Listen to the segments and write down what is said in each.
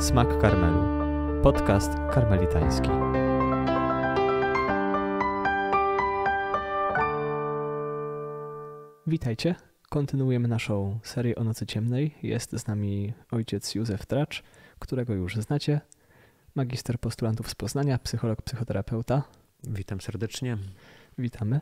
Smak Karmelu. Podcast karmelitański. Witajcie. Kontynuujemy naszą serię o Nocy Ciemnej. Jest z nami ojciec Józef Tracz, którego już znacie. Magister postulantów z Poznania, psycholog, psychoterapeuta. Witam serdecznie. Witamy.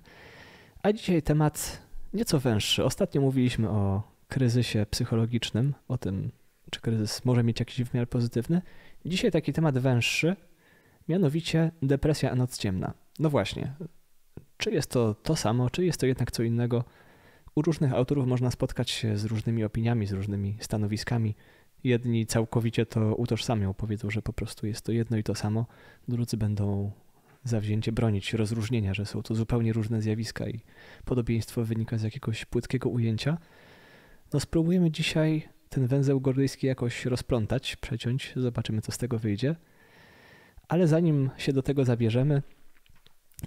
A dzisiaj temat nieco węższy. Ostatnio mówiliśmy o kryzysie psychologicznym, o tym, czy kryzys może mieć jakiś wymiar pozytywny. Dzisiaj taki temat węższy, mianowicie depresja noc ciemna. No właśnie, czy jest to to samo, czy jest to jednak co innego? U różnych autorów można spotkać się z różnymi opiniami, z różnymi stanowiskami. Jedni całkowicie to utożsamią, powiedzą, że po prostu jest to jedno i to samo, drudzy będą zawzięcie bronić rozróżnienia, że są to zupełnie różne zjawiska i podobieństwo wynika z jakiegoś płytkiego ujęcia. No spróbujemy dzisiaj ten węzeł gordyjski jakoś rozplątać, przeciąć. Zobaczymy, co z tego wyjdzie. Ale zanim się do tego zabierzemy,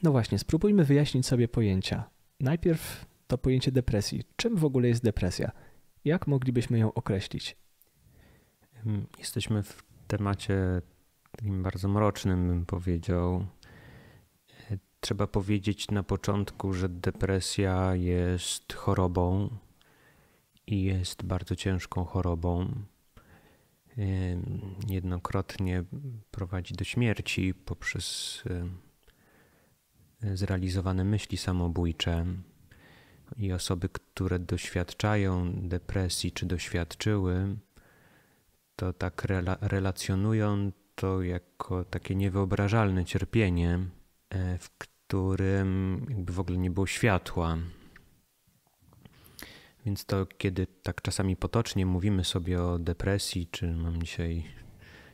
no właśnie, spróbujmy wyjaśnić sobie pojęcia. Najpierw to pojęcie depresji. Czym w ogóle jest depresja? Jak moglibyśmy ją określić? Jesteśmy w temacie takim bardzo mrocznym, bym powiedział. E, trzeba powiedzieć na początku, że depresja jest chorobą, jest bardzo ciężką chorobą. Jednokrotnie prowadzi do śmierci poprzez zrealizowane myśli samobójcze. I osoby, które doświadczają depresji czy doświadczyły, to tak rela relacjonują to jako takie niewyobrażalne cierpienie, e, w którym jakby w ogóle nie było światła. Więc to, kiedy tak czasami potocznie mówimy sobie o depresji, czy mam dzisiaj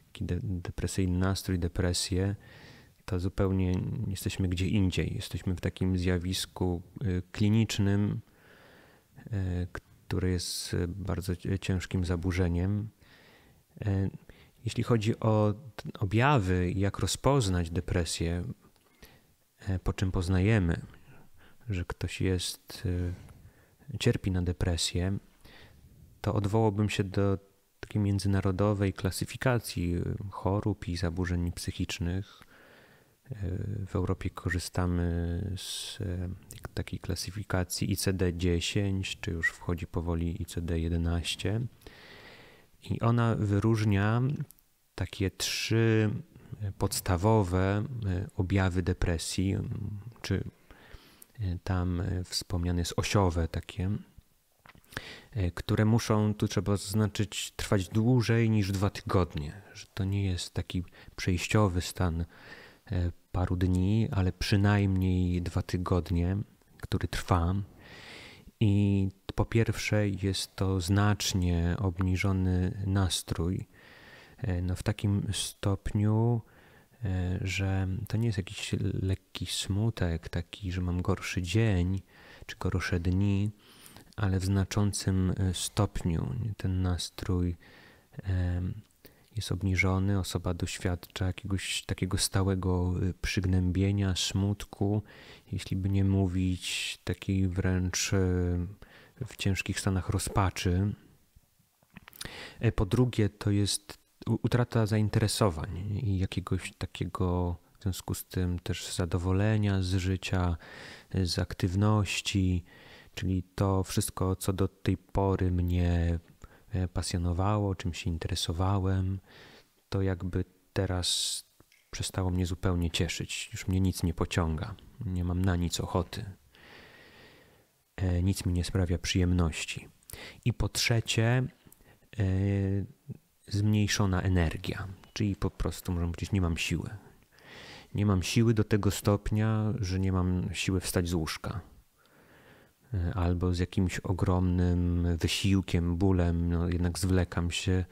taki depresyjny nastrój, depresję, to zupełnie jesteśmy gdzie indziej. Jesteśmy w takim zjawisku y, klinicznym, y, które jest y, bardzo ciężkim zaburzeniem. Jeśli chodzi o objawy, jak rozpoznać depresję, po czym poznajemy, że ktoś jest cierpi na depresję, to odwołałbym się do takiej międzynarodowej klasyfikacji chorób i zaburzeń psychicznych. W Europie korzystamy z e, takiej klasyfikacji ICD-10, czy już wchodzi powoli ICD-11. I ona wyróżnia takie trzy podstawowe e, objawy depresji, czy Y, tam y, wspomniane jest osiowe takie, y, które muszą, tu trzeba zaznaczyć, trwać dłużej niż dwa tygodnie. Że to nie jest taki przejściowy stan paru dni, ale przynajmniej dwa tygodnie, który trwa. I po pierwsze, jest to znacznie obniżony nastrój. No, w takim stopniu, E, że to nie jest jakiś lekki smutek, taki, że mam gorszy dzień czy gorsze dni, ale w znaczącym e, stopniu ten nastrój e, jest obniżony, osoba doświadcza jakiegoś takiego stałego przygnębienia, smutku, jeśli by nie mówić takiej wręcz w ciężkich stanach rozpaczy. Po drugie, to jest utrata zainteresowań i jakiegoś takiego w związku z tym też zadowolenia z życia, z aktywności, czyli to wszystko, co do tej pory mnie e, pasjonowało, czym się interesowałem, to jakby teraz przestało mnie zupełnie cieszyć. Już mnie nic nie pociąga, nie mam na nic ochoty. E, nic mi nie sprawia przyjemności. I po trzecie, e, zmniejszona energia, czyli po prostu można powiedzieć, nie mam siły. Nie mam siły do tego stopnia, że nie mam siły wstać z łóżka. E, albo z jakimś ogromnym wysiłkiem, bólem, no jednak zwlekam się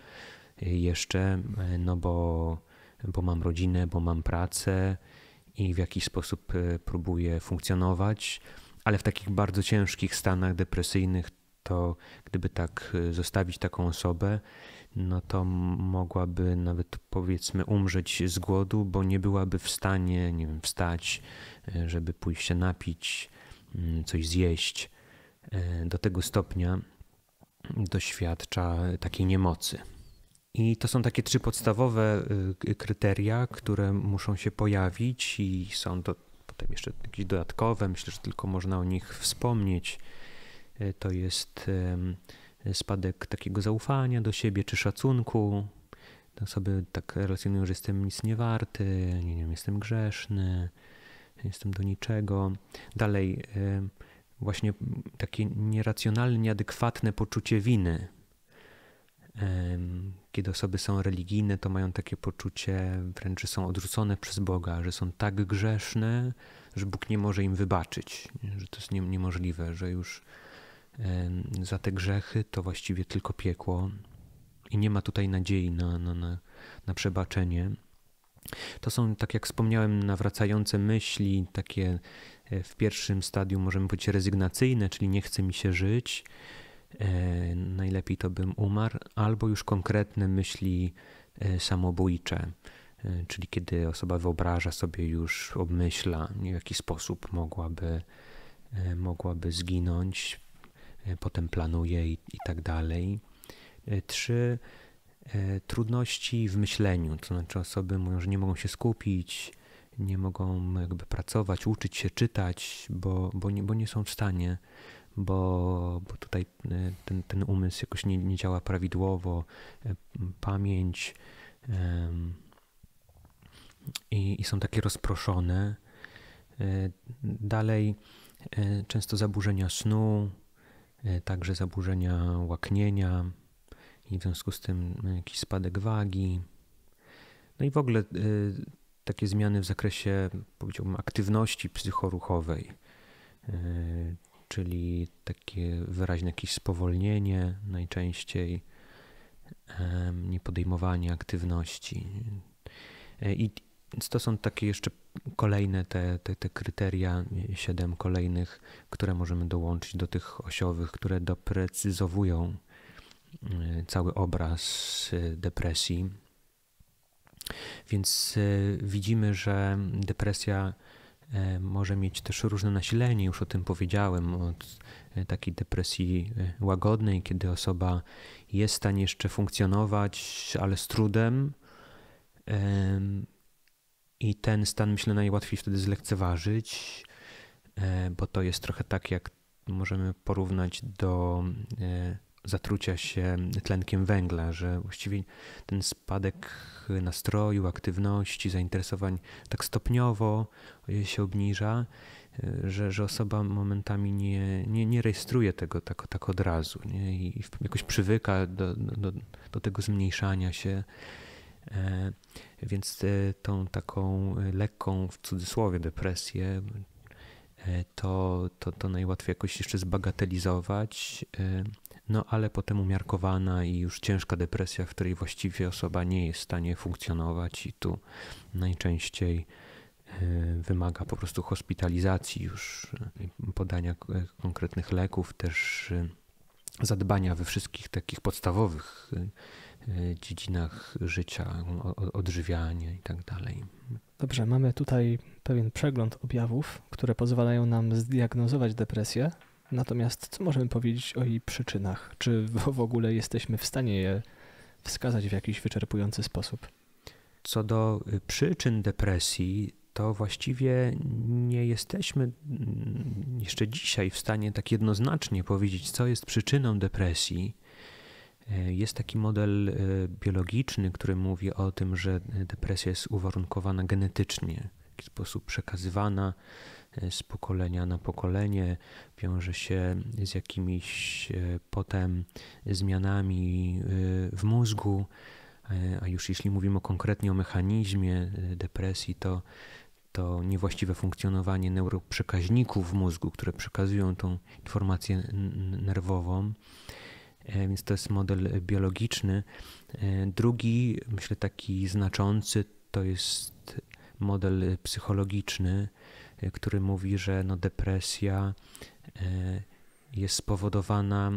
e, jeszcze, e, no bo, bo mam rodzinę, bo mam pracę i w jakiś sposób próbuję funkcjonować, ale w takich bardzo ciężkich stanach depresyjnych, to gdyby tak zostawić taką osobę, no to mogłaby nawet powiedzmy umrzeć z głodu, bo nie byłaby w stanie, nie wiem, wstać, e, żeby pójść się napić, mm, coś zjeść. E, do tego stopnia doświadcza takiej niemocy. I to są takie trzy podstawowe e, kryteria, które muszą się pojawić, i są to potem jeszcze jakieś dodatkowe. Myślę, że tylko można o nich wspomnieć. To jest spadek takiego zaufania do siebie czy szacunku. Te osoby tak relacjonują, że jestem nic nie warty, nie, wiem, jestem grzeszny, jestem do niczego. Dalej, y, właśnie takie nieracjonalne, nieadekwatne poczucie winy. Kiedy osoby są religijne, to mają takie poczucie wręcz, że są odrzucone przez Boga, że są tak grzeszne, że Bóg nie może im wybaczyć, że to jest niemożliwe, że już za te grzechy, to właściwie tylko piekło i nie ma tutaj nadziei na, na, na, na przebaczenie. To są, tak jak wspomniałem, nawracające myśli, takie e, w pierwszym stadium możemy być rezygnacyjne, czyli nie chce mi się żyć, e, najlepiej to bym umarł, albo już konkretne myśli e, samobójcze, e, czyli kiedy osoba wyobraża sobie już, obmyśla, w jaki sposób mogłaby, e, mogłaby zginąć, E, potem planuje i, i tak dalej. E, trzy, e, trudności w myśleniu, to znaczy osoby mówią, że nie mogą się skupić, nie mogą jakby pracować, uczyć się, czytać, bo, bo, nie, bo nie są w stanie, bo, bo tutaj ten, ten umysł jakoś nie, nie działa prawidłowo, pamięć um, i, i są takie rozproszone. Dalej często zaburzenia snu, E, także zaburzenia łaknienia i w związku z tym e, jakiś spadek wagi. No i w ogóle e, takie zmiany w zakresie, powiedziałbym, aktywności psychoruchowej, czyli takie wyraźne jakieś spowolnienie najczęściej, niepodejmowanie aktywności. I, więc to są takie jeszcze kolejne te, te, te kryteria, siedem kolejnych, które możemy dołączyć do tych osiowych, które doprecyzowują y, cały obraz y, depresji. Więc y, widzimy, że depresja może mieć też różne nasilenie, już o tym powiedziałem, od takiej depresji łagodnej, kiedy osoba jest w stanie jeszcze funkcjonować, ale z trudem, i ten stan myślę najłatwiej wtedy zlekceważyć, e, bo to jest trochę tak, jak możemy porównać do e, zatrucia się tlenkiem węgla, że właściwie ten spadek nastroju, aktywności, zainteresowań tak stopniowo się obniża, e, że, że osoba momentami nie, nie, nie rejestruje tego tak, tak od razu nie? i jakoś przywyka do, do, do tego zmniejszania się E, więc e, tą taką e, lekką, w cudzysłowie, depresję to, to, to najłatwiej jakoś jeszcze zbagatelizować, no ale potem umiarkowana i już ciężka depresja, w której właściwie osoba nie jest w stanie funkcjonować i tu najczęściej wymaga po prostu hospitalizacji już, podania konkretnych leków, też zadbania we wszystkich takich podstawowych E, dziedzinach życia, odżywianie itd. Tak Dobrze, mamy tutaj pewien przegląd objawów, które pozwalają nam zdiagnozować depresję. Natomiast co możemy powiedzieć o jej przyczynach? Czy w ogóle jesteśmy w stanie je wskazać w jakiś wyczerpujący sposób? Co do y, przyczyn depresji, to właściwie nie jesteśmy mm, jeszcze dzisiaj w stanie tak jednoznacznie powiedzieć, co jest przyczyną depresji. E, jest taki model e, biologiczny, który mówi o tym, że depresja jest uwarunkowana genetycznie, w jakiś sposób przekazywana e, z pokolenia na pokolenie, wiąże się z jakimiś potem zmianami w mózgu. A już jeśli mówimy konkretnie o mechanizmie depresji, to, to niewłaściwe funkcjonowanie neuroprzekaźników w mózgu, które przekazują tą informację nerwową E, więc to jest model biologiczny. E, drugi, myślę, taki znaczący to jest model psychologiczny, e, który mówi, że no depresja jest spowodowana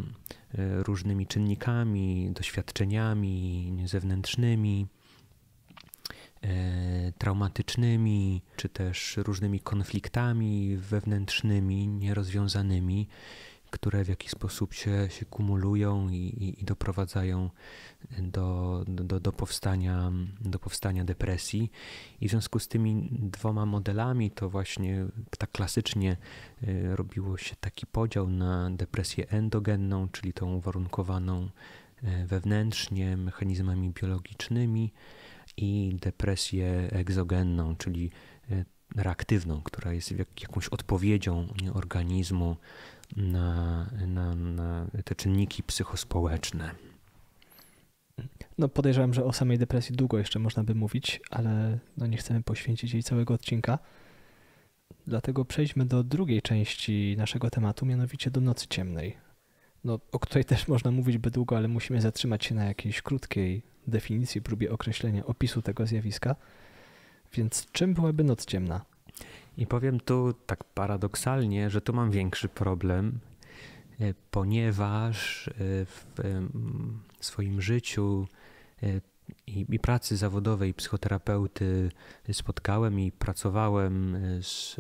różnymi czynnikami, doświadczeniami zewnętrznymi, traumatycznymi, czy też różnymi konfliktami wewnętrznymi, nierozwiązanymi które w jakiś sposób się, się kumulują i, i, i doprowadzają do, do, do, powstania, do powstania depresji. I w związku z tymi dwoma modelami, to właśnie tak klasycznie y, robiło się taki podział na depresję endogenną, czyli tą uwarunkowaną y, wewnętrznie mechanizmami biologicznymi, i depresję egzogenną, czyli y, reaktywną, która jest jakąś odpowiedzią organizmu na, na, na te czynniki psychospołeczne. No podejrzewam, że o samej depresji długo jeszcze można by mówić, ale no nie chcemy poświęcić jej całego odcinka. Dlatego przejdźmy do drugiej części naszego tematu, mianowicie do nocy ciemnej. No, o której też można mówić by długo, ale musimy zatrzymać się na jakiejś krótkiej definicji, próbie określenia opisu tego zjawiska. Więc czym byłaby noc ciemna? I powiem tu tak paradoksalnie, że tu mam większy problem, e, ponieważ e, e, w swoim życiu i, pracy zawodowej psychoterapeuty spotkałem i pracowałem z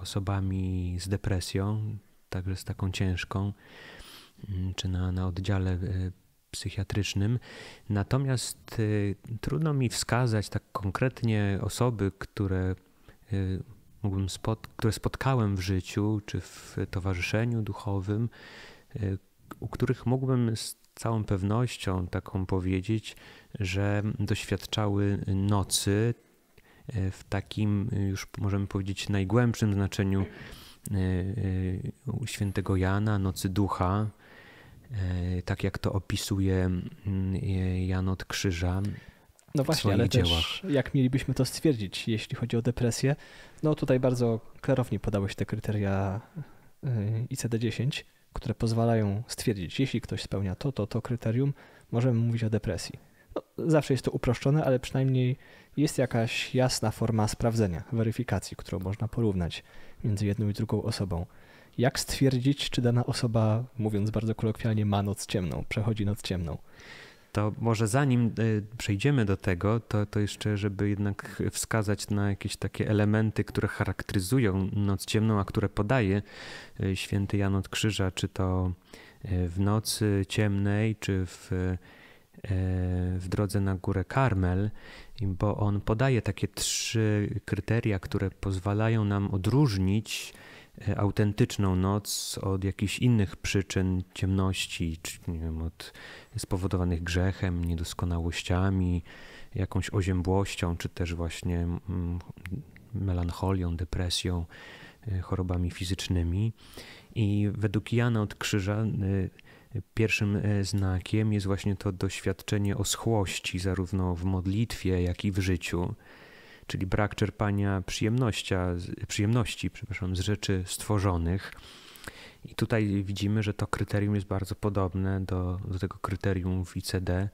osobami z depresją, także z taką ciężką, mm, czy na, na oddziale psychiatrycznym. Natomiast trudno mi wskazać tak konkretnie osoby, które mógłbym spot które spotkałem w życiu czy w towarzyszeniu duchowym, y, u których mógłbym z całą pewnością taką powiedzieć, że doświadczały nocy y, w takim już możemy powiedzieć najgłębszym znaczeniu y, świętego Jana, nocy ducha, tak jak to opisuje mm, Jan od Krzyża. No właśnie, ale dziełach. też jak mielibyśmy to stwierdzić, jeśli chodzi o depresję, no tutaj bardzo klarownie podałeś te kryteria y, ICD-10, które pozwalają stwierdzić, jeśli ktoś spełnia to, to, to kryterium, możemy mówić o depresji. No, zawsze jest to uproszczone, ale przynajmniej jest jakaś jasna forma sprawdzenia, weryfikacji, którą można porównać między jedną i drugą osobą. Jak stwierdzić, czy dana osoba, mówiąc bardzo kolokwialnie, ma noc ciemną, przechodzi noc ciemną? To może zanim e, przejdziemy do tego, to, to jeszcze, żeby jednak wskazać na jakieś takie elementy, które charakteryzują noc ciemną, a które podaje e, święty Jan od Krzyża, czy to e, w nocy ciemnej, czy w, w drodze na górę Karmel, bo on podaje takie trzy kryteria, które pozwalają nam odróżnić E, autentyczną noc od jakichś innych przyczyn ciemności, czy nie wiem, od spowodowanych grzechem, niedoskonałościami, jakąś oziębłością, czy też właśnie mm, melancholią, depresją, e, chorobami fizycznymi. I według Jana od Krzyża e, pierwszym znakiem jest właśnie to doświadczenie oschłości, zarówno w modlitwie, jak i w życiu czyli brak czerpania przyjemności przepraszam, z rzeczy stworzonych. I tutaj widzimy, że to kryterium jest bardzo podobne do, do tego kryterium w ICD. E,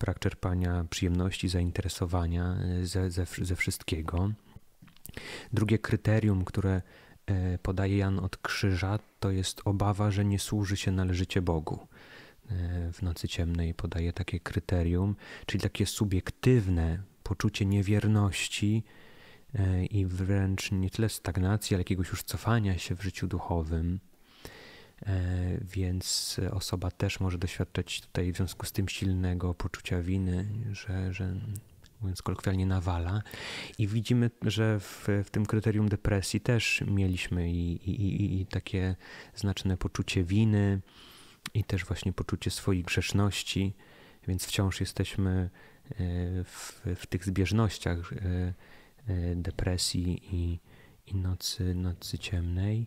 brak czerpania przyjemności, zainteresowania e, ze, ze, ze wszystkiego. Drugie kryterium, które e, podaje Jan od Krzyża, to jest obawa, że nie służy się należycie Bogu. W nocy ciemnej podaje takie kryterium, czyli takie subiektywne poczucie niewierności e, i wręcz nie tyle stagnacji, ale jakiegoś już cofania się w życiu duchowym. E, więc osoba też może doświadczać tutaj w związku z tym silnego poczucia winy, że, że mówiąc kolokwialnie, nawala. I widzimy, że w, w tym kryterium depresji też mieliśmy i, i, i takie znaczne poczucie winy, i też właśnie poczucie swojej grzeszności, więc wciąż jesteśmy w, w tych zbieżnościach e, depresji i, i nocy, nocy ciemnej.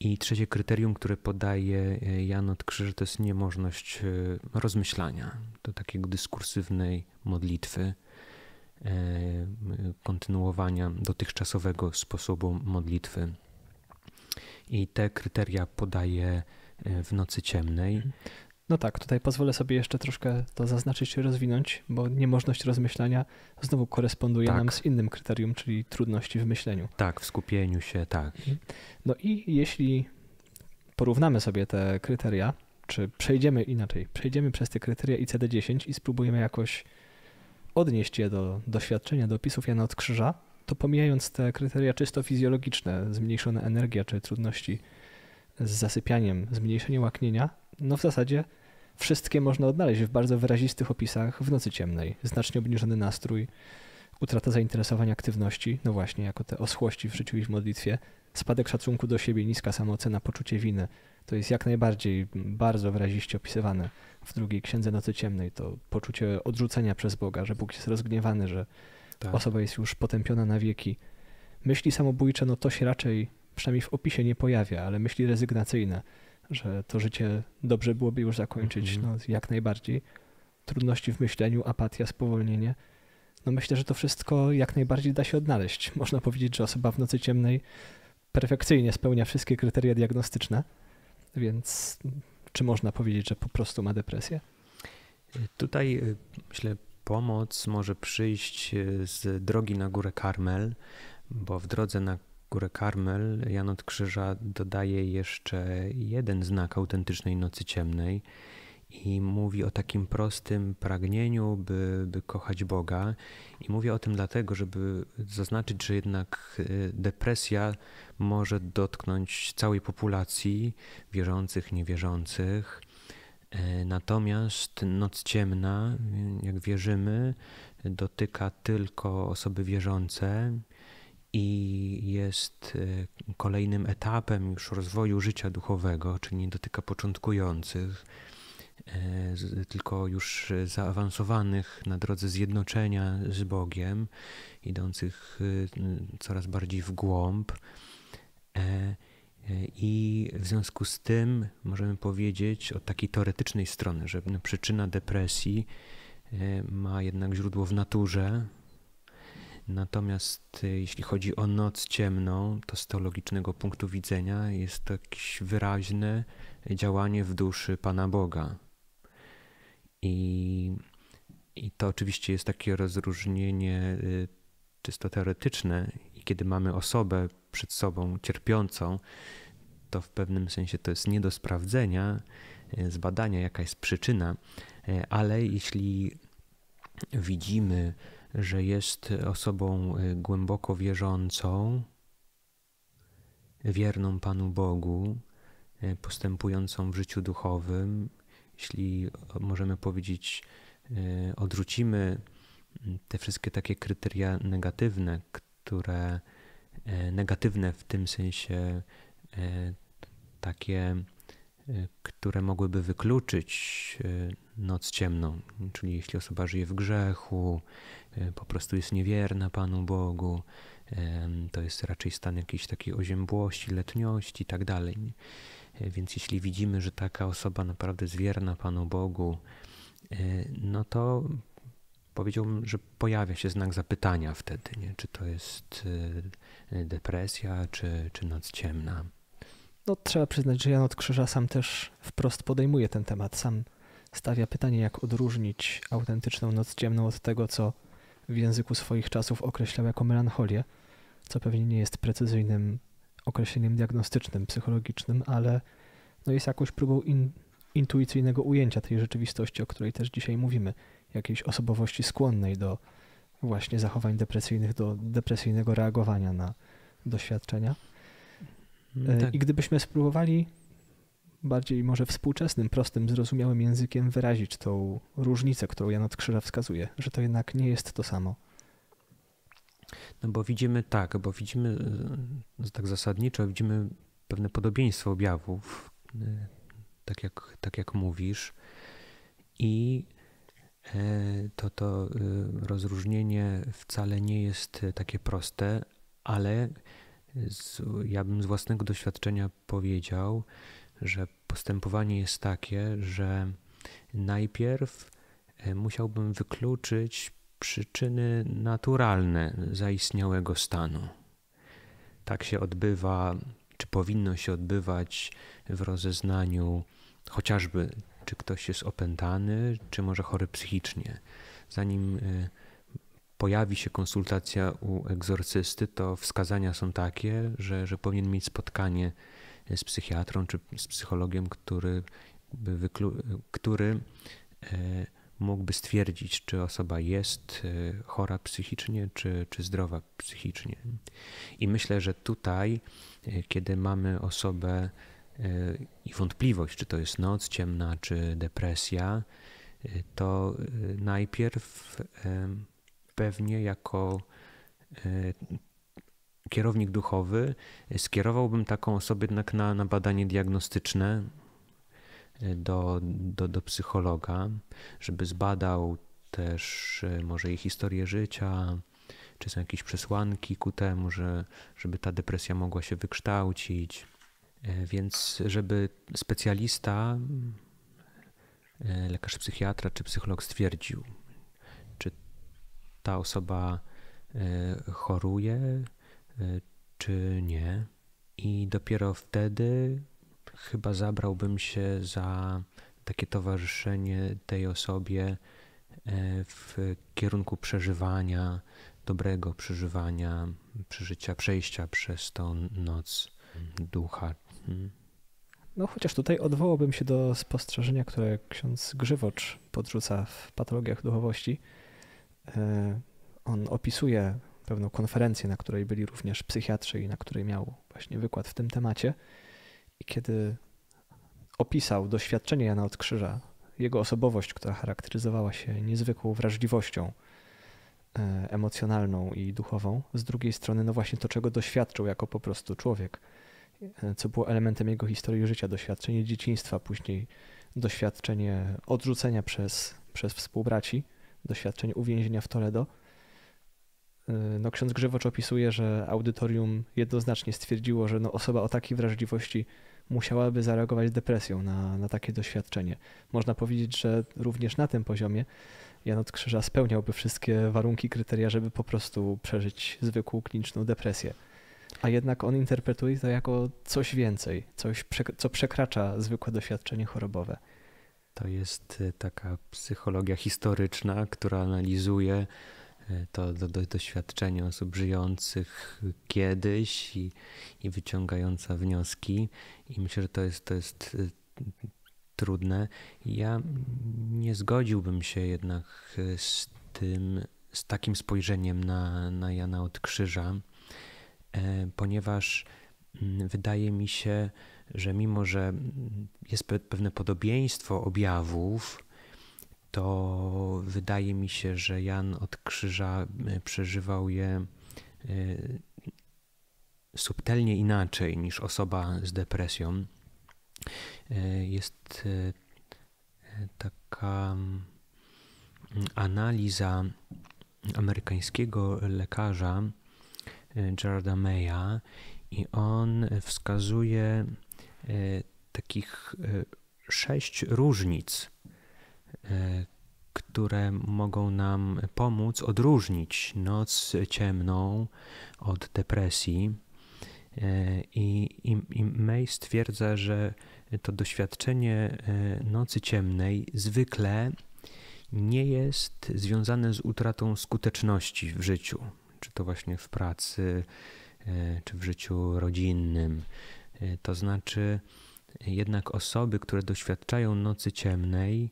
I trzecie kryterium, które podaje e, Jan od Krzyża, to jest niemożność e, rozmyślania, do takiego dyskursywnej modlitwy, kontynuowania dotychczasowego sposobu modlitwy. I te kryteria podaje w nocy ciemnej. No tak, tutaj pozwolę sobie jeszcze troszkę to zaznaczyć i rozwinąć, bo niemożność rozmyślania znowu koresponduje tak. nam z innym kryterium, czyli trudności w myśleniu. Tak, w skupieniu się, tak. Mhm. No i jeśli porównamy sobie te kryteria, czy przejdziemy inaczej, przejdziemy przez te kryteria ICD-10 i spróbujemy jakoś odnieść je do doświadczenia, do opisów Jana od Krzyża, to pomijając te kryteria czysto fizjologiczne, zmniejszona energia czy trudności z zasypianiem, zmniejszenie łaknienia, no w zasadzie wszystkie można odnaleźć w bardzo wyrazistych opisach w nocy ciemnej. Znacznie obniżony nastrój, utrata zainteresowania aktywności, no właśnie, jako te oschłości w życiu i w modlitwie, spadek szacunku do siebie, niska samoocena, poczucie winy. To jest jak najbardziej bardzo wyraziście opisywane w drugiej księdze Nocy Ciemnej. To poczucie odrzucenia przez Boga, że Bóg jest rozgniewany, że tak. osoba jest już potępiona na wieki. Myśli samobójcze, no to się raczej, przynajmniej w opisie, nie pojawia, ale myśli rezygnacyjne że to życie dobrze byłoby już zakończyć, mhm. no, jak najbardziej. Trudności w myśleniu, apatia, spowolnienie. No myślę, że to wszystko jak najbardziej da się odnaleźć. Można powiedzieć, że osoba w nocy ciemnej perfekcyjnie spełnia wszystkie kryteria diagnostyczne, więc czy można powiedzieć, że po prostu ma depresję? Tutaj y, myślę, pomoc może przyjść y, z drogi na górę Karmel, bo w drodze na górę Karmel, Jan od Krzyża dodaje jeszcze jeden znak autentycznej nocy ciemnej i mówi o takim prostym pragnieniu, by, by kochać Boga. I mówię o tym dlatego, żeby zaznaczyć, że jednak y, depresja może dotknąć całej populacji wierzących, niewierzących. E, natomiast noc ciemna, jak wierzymy, dotyka tylko osoby wierzące i jest e, kolejnym etapem już rozwoju życia duchowego, czyli nie dotyka początkujących, e, tylko już zaawansowanych na drodze zjednoczenia z Bogiem, idących e, coraz bardziej w głąb. I w związku z tym możemy powiedzieć od takiej teoretycznej strony, że no, przyczyna depresji ma jednak źródło w naturze, Natomiast y, jeśli chodzi o noc ciemną, to z teologicznego punktu widzenia jest to jakieś wyraźne działanie w duszy Pana Boga. I, i to oczywiście jest takie rozróżnienie y, czysto teoretyczne. I kiedy mamy osobę przed sobą cierpiącą, to w pewnym sensie to jest nie do sprawdzenia, y, zbadania, jaka jest przyczyna, ale jeśli widzimy, że jest osobą y, głęboko wierzącą, wierną Panu Bogu, y, postępującą w życiu duchowym. Jeśli możemy powiedzieć, y, odrzucimy mm, te wszystkie takie kryteria negatywne, które negatywne w tym sensie takie, które mogłyby wykluczyć noc ciemną. Czyli jeśli osoba żyje w grzechu, E, po prostu jest niewierna Panu Bogu, to jest raczej stan jakiejś takiej oziębłości, letniości i tak dalej. E, więc jeśli widzimy, że taka osoba naprawdę jest wierna Panu Bogu, e, no to powiedziałbym, że pojawia się znak zapytania wtedy, nie? czy to jest depresja, czy, czy noc ciemna. No, trzeba przyznać, że Jan od Krzyża sam też wprost podejmuje ten temat. Sam stawia pytanie, jak odróżnić autentyczną noc ciemną od tego, co w języku swoich czasów określał jako melancholię, co pewnie nie jest precyzyjnym określeniem diagnostycznym, psychologicznym, ale no jest jakąś próbą in, intuicyjnego ujęcia tej rzeczywistości, o której też dzisiaj mówimy, jakiejś osobowości skłonnej do właśnie zachowań depresyjnych, do depresyjnego reagowania na doświadczenia. No tak. I gdybyśmy spróbowali bardziej może współczesnym, prostym, zrozumiałym językiem wyrazić tą różnicę, którą Jan od Krzyża wskazuje, że to jednak nie jest to samo. No bo widzimy tak, bo widzimy e, tak zasadniczo, widzimy pewne podobieństwo objawów, e, tak jak, tak jak mówisz. I e, to, to rozróżnienie wcale nie jest takie proste, ale z, ja bym z własnego doświadczenia powiedział, że postępowanie jest takie, że najpierw e, musiałbym wykluczyć przyczyny naturalne zaistniałego stanu. Tak się odbywa, czy powinno się odbywać w rozeznaniu chociażby, czy ktoś jest opętany, czy może chory psychicznie. Zanim e, pojawi się konsultacja u egzorcysty, to wskazania są takie, że, że powinien mieć spotkanie z psychiatrą czy z psychologiem, który, by który e, mógłby stwierdzić, czy osoba jest e, chora psychicznie, czy, czy zdrowa psychicznie. I myślę, że tutaj, e, kiedy mamy osobę i wątpliwość, czy to jest noc ciemna, czy depresja, to najpierw pewnie jako kierownik duchowy, e, skierowałbym taką osobę jednak na, na badanie diagnostyczne e, do, do, do psychologa, żeby zbadał też e, może jej historię życia, czy są jakieś przesłanki ku temu, że, żeby ta depresja mogła się wykształcić. Więc, żeby specjalista, lekarz psychiatra czy psycholog stwierdził, czy ta osoba choruje, Y, czy nie. I dopiero wtedy chyba zabrałbym się za takie towarzyszenie tej osobie y, w kierunku przeżywania, dobrego przeżywania, przeżycia, przejścia przez tą noc ducha. Hmm. No chociaż tutaj odwołałbym się do spostrzeżenia, które ksiądz Grzywocz podrzuca w patologiach duchowości. Y, on opisuje pewną konferencję, na której byli również psychiatrzy i na której miał właśnie wykład w tym temacie. I kiedy opisał doświadczenie Jana od Krzyża, jego osobowość, która charakteryzowała się niezwykłą wrażliwością e, emocjonalną i duchową, z drugiej strony, no właśnie to, czego doświadczył jako po prostu człowiek, e, co było elementem jego historii życia, doświadczenie dzieciństwa, później doświadczenie odrzucenia przez, przez współbraci, doświadczenie uwięzienia w Toledo Y, no, ksiądz Grzewocz opisuje, że audytorium jednoznacznie stwierdziło, że no, osoba o takiej wrażliwości musiałaby zareagować depresją na, na takie doświadczenie. Można powiedzieć, że również na tym poziomie Janot Krzyża spełniałby wszystkie warunki, kryteria, żeby po prostu przeżyć zwykłą kliniczną depresję. A jednak on interpretuje to jako coś więcej, coś, co przekracza zwykłe doświadczenie chorobowe. To jest y, taka psychologia historyczna, która analizuje E, to do, do, doświadczenie osób żyjących kiedyś i, i wyciągająca wnioski. I myślę, że to jest, to jest e, trudne. Ja nie zgodziłbym się jednak e, z tym, z takim spojrzeniem na, na Jana od Krzyża, ponieważ mm, wydaje mi się, że mimo, że jest pewne podobieństwo objawów, to wydaje mi się, że Jan od krzyża y, przeżywał je y, subtelnie inaczej niż osoba z depresją. Y, jest taka mm, analiza amerykańskiego lekarza Gerarda Maya i on wskazuje takich sześć różnic E, które mogą nam pomóc odróżnić noc ciemną od depresji. E, I, i, i May stwierdza, że to doświadczenie e, nocy ciemnej zwykle nie jest związane z utratą skuteczności w życiu, czy to właśnie w pracy, czy w życiu rodzinnym. To znaczy, jednak osoby, które doświadczają nocy ciemnej,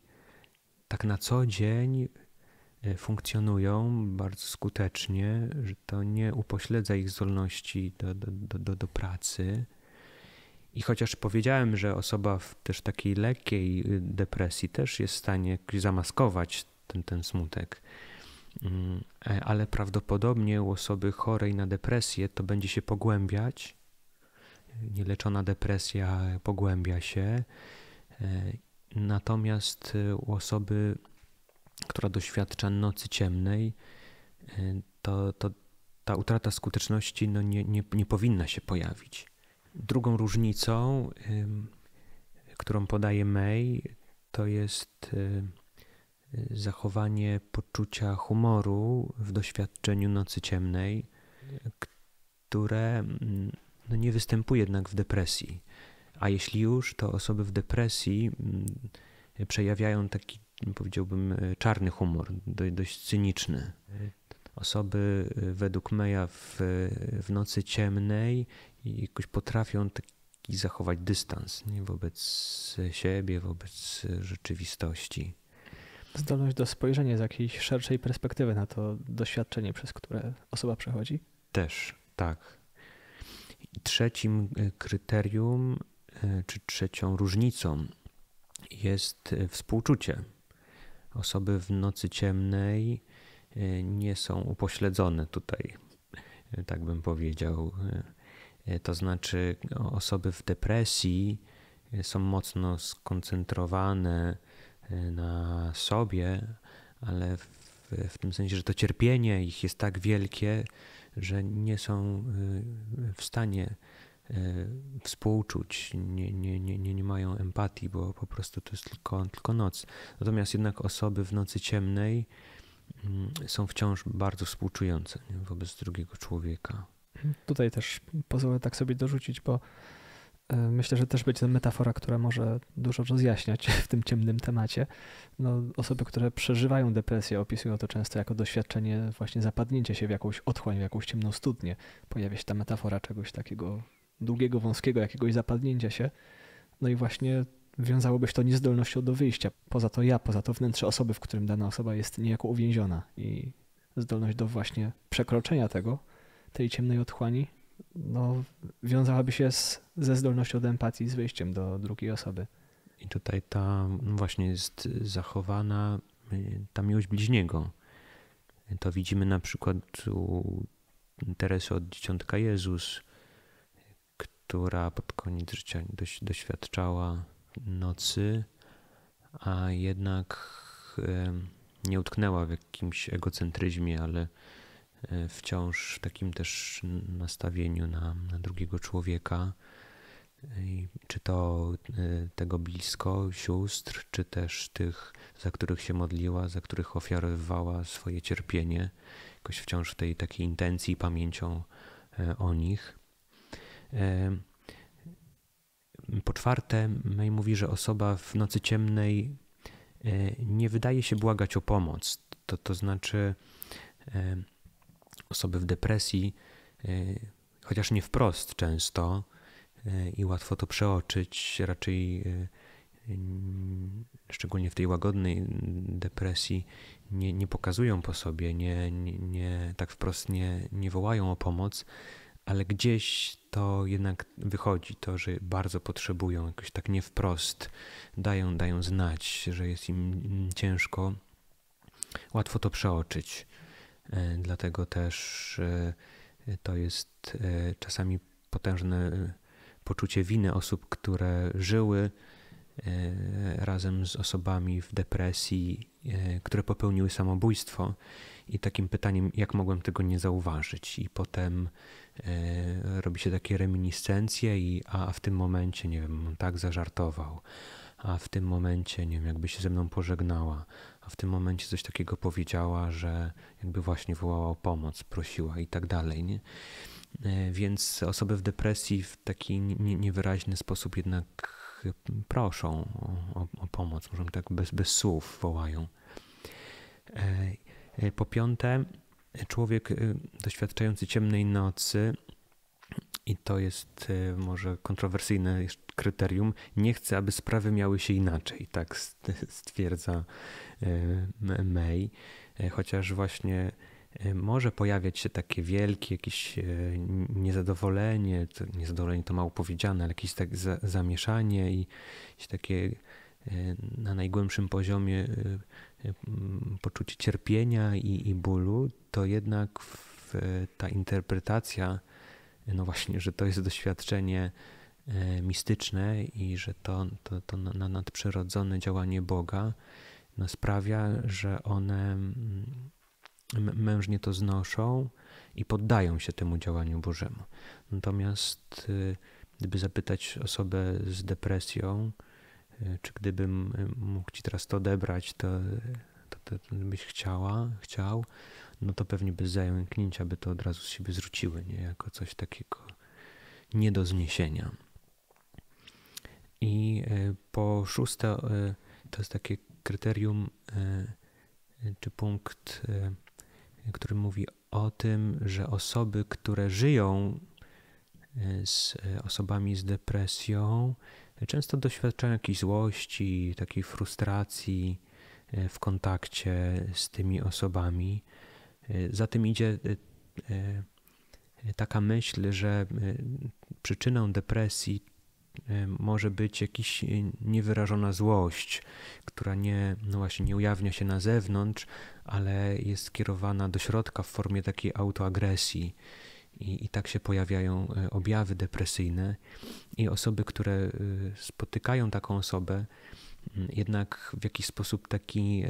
tak na co dzień y, funkcjonują bardzo skutecznie, że to nie upośledza ich zdolności do, do, do, do pracy. I chociaż powiedziałem, że osoba w też takiej lekkiej y, depresji też jest w stanie zamaskować ten, ten smutek, mm, e, ale prawdopodobnie u osoby chorej na depresję to będzie się pogłębiać. Nieleczona depresja pogłębia się e, Natomiast y, u osoby, która doświadcza nocy ciemnej, y, to, to ta utrata skuteczności no nie, nie, nie powinna się pojawić. Drugą różnicą, którą podaje May, to jest y, zachowanie poczucia humoru w doświadczeniu nocy ciemnej, które mm, no nie występuje jednak w depresji. A jeśli już, to osoby w depresji mm, przejawiają taki, powiedziałbym, e, czarny humor, dość cyniczny. Osoby e, według Meja w, e, w nocy ciemnej jakoś potrafią taki zachować dystans nie? wobec siebie, wobec rzeczywistości. Zdolność do spojrzenia z jakiejś szerszej perspektywy na to doświadczenie, przez które osoba przechodzi? Też, tak. I trzecim kryterium E, czy trzecią różnicą jest e, współczucie. Osoby w nocy ciemnej e, nie są upośledzone tutaj, tak bym powiedział. To znaczy, no, osoby w depresji są mocno skoncentrowane na sobie, ale w, w tym sensie, że to cierpienie ich jest tak wielkie, że nie są w stanie E, współczuć, nie, nie, nie, nie mają empatii, bo po prostu to jest tylko, tylko noc. Natomiast jednak osoby w nocy ciemnej mm, są wciąż bardzo współczujące wobec drugiego człowieka. Tutaj też pozwolę tak sobie dorzucić, bo e, myślę, że też będzie to metafora, która może dużo rozjaśniać w tym ciemnym temacie. No, osoby, które przeżywają depresję, opisują to często jako doświadczenie właśnie zapadnięcia się w jakąś otchłań, w jakąś ciemną studnię. Pojawia się ta metafora czegoś takiego długiego, wąskiego jakiegoś zapadnięcia się. No i właśnie wiązałoby się to niezdolnością do wyjścia. Poza to ja, poza to wnętrze osoby, w którym dana osoba jest niejako uwięziona i zdolność do właśnie przekroczenia tego, tej ciemnej otchłani, no, wiązałaby się z, ze zdolnością do empatii, z wyjściem do drugiej osoby. I tutaj ta no właśnie jest zachowana y, ta miłość bliźniego. To widzimy na przykład u Teresy od Dzieciątka Jezus, która pod koniec życia dość doświadczała nocy, a jednak nie utknęła w jakimś egocentryzmie, ale e, wciąż w takim też nastawieniu na, na drugiego człowieka. Czy to e, tego blisko, sióstr, czy też tych, za których się modliła, za których ofiarowywała swoje cierpienie, jakoś wciąż w tej takiej intencji, pamięcią e, o nich. Po czwarte, May mówi, że osoba w nocy ciemnej e, nie wydaje się błagać o pomoc. To, to znaczy, e, osoby w depresji, e, chociaż nie wprost często i łatwo to przeoczyć, raczej szczególnie w tej łagodnej depresji, nie, nie pokazują po sobie, nie, nie, nie tak wprost nie, nie wołają o pomoc ale gdzieś to jednak wychodzi, to, że bardzo potrzebują, jakoś tak nie wprost dają, dają znać, że jest im ciężko. Łatwo to przeoczyć. E, dlatego też e, to jest e, czasami potężne poczucie winy osób, które żyły razem z osobami w depresji, które popełniły samobójstwo, i takim pytaniem, jak mogłem tego nie zauważyć, i potem E, robi się takie reminiscencje i a, a w tym momencie, nie wiem, on tak zażartował, a w tym momencie, nie wiem, jakby się ze mną pożegnała, a w tym momencie coś takiego powiedziała, że jakby właśnie wołała o pomoc, prosiła i tak dalej, nie? E, więc osoby w depresji w taki niewyraźny sposób jednak proszą o, o, pomoc, możemy tak bez, bez słów wołają. E, po piąte, człowiek y, doświadczający ciemnej nocy, i to jest y, może kontrowersyjne kryterium, nie chce, aby sprawy miały się inaczej, tak stwierdza y, May, chociaż właśnie może pojawiać się takie wielkie jakieś niezadowolenie, niezadowolenie to mało powiedziane, ale jakieś tak zamieszanie i takie na najgłębszym poziomie Mm, poczucie cierpienia i, i bólu, to jednak w, ta interpretacja, no właśnie, że to jest doświadczenie e, mistyczne i że to, to, to na nadprzyrodzone działanie Boga no sprawia, że one mm, mężnie to znoszą i poddają się temu działaniu Bożemu. Natomiast y, gdyby zapytać osobę z depresją, Y, czy gdybym y, mógł ci teraz to odebrać, to, to, to, to byś chciała, chciał, no to pewnie bez zająknięcia by to od razu z siebie zrzuciły, nie? Jako coś takiego nie do zniesienia. I y, po szóste, to jest takie kryterium, czy punkt, który mówi o tym, że osoby, które żyją z osobami z depresją, Często doświadczają jakiejś złości, takiej frustracji e, w kontakcie z tymi osobami. E, za tym idzie e, taka myśl, że przyczyną depresji może być jakaś niewyrażona złość, która nie, no właśnie, nie ujawnia się na zewnątrz, ale jest skierowana do środka w formie takiej autoagresji. I, I tak się pojawiają e, objawy depresyjne, i osoby, które e, spotykają taką osobę, jednak w jakiś sposób taki, e,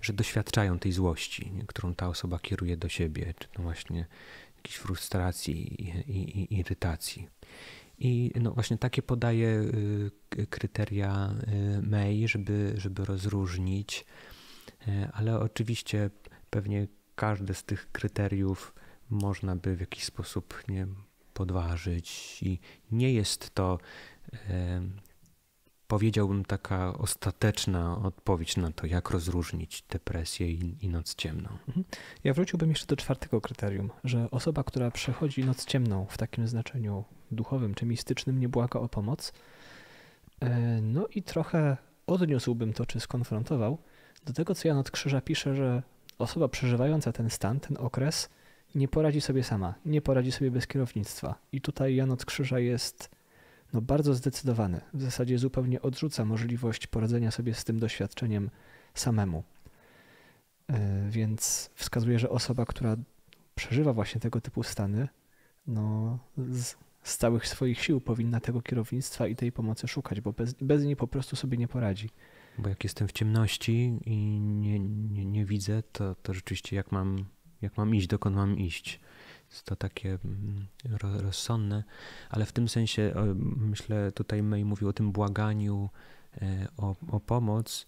że doświadczają tej złości, którą ta osoba kieruje do siebie, czy to właśnie jakiejś frustracji i, i, irytacji. I no właśnie takie podaje kryteria May, żeby, żeby rozróżnić, ale oczywiście pewnie każde z tych kryteriów można by w jakiś sposób nie podważyć i nie jest to e, powiedziałbym taka ostateczna odpowiedź na to, jak rozróżnić depresję i, i, noc ciemną. Mhm. Ja wróciłbym jeszcze do czwartego kryterium, że osoba, która przechodzi noc ciemną w takim znaczeniu duchowym czy mistycznym, nie błaga o pomoc. E, no i trochę odniósłbym to, czy skonfrontował do tego, co Jan od Krzyża pisze, że osoba przeżywająca ten stan, ten okres, nie poradzi sobie sama, nie poradzi sobie bez kierownictwa. I tutaj Jan od Krzyża jest no, bardzo zdecydowany. W zasadzie zupełnie odrzuca możliwość poradzenia sobie z tym doświadczeniem samemu. E, więc wskazuje, że osoba, która przeżywa właśnie tego typu stany, no, z, z całych swoich sił powinna tego kierownictwa i tej pomocy szukać, bo bez, bez niej po prostu sobie nie poradzi. Bo jak jestem w ciemności i nie, nie, nie widzę, to, to rzeczywiście jak mam, jak mam iść, dokąd mam iść. Jest to takie mm, rozsądne, ale w tym sensie myślę, tutaj May mówił o tym błaganiu e, o, o pomoc,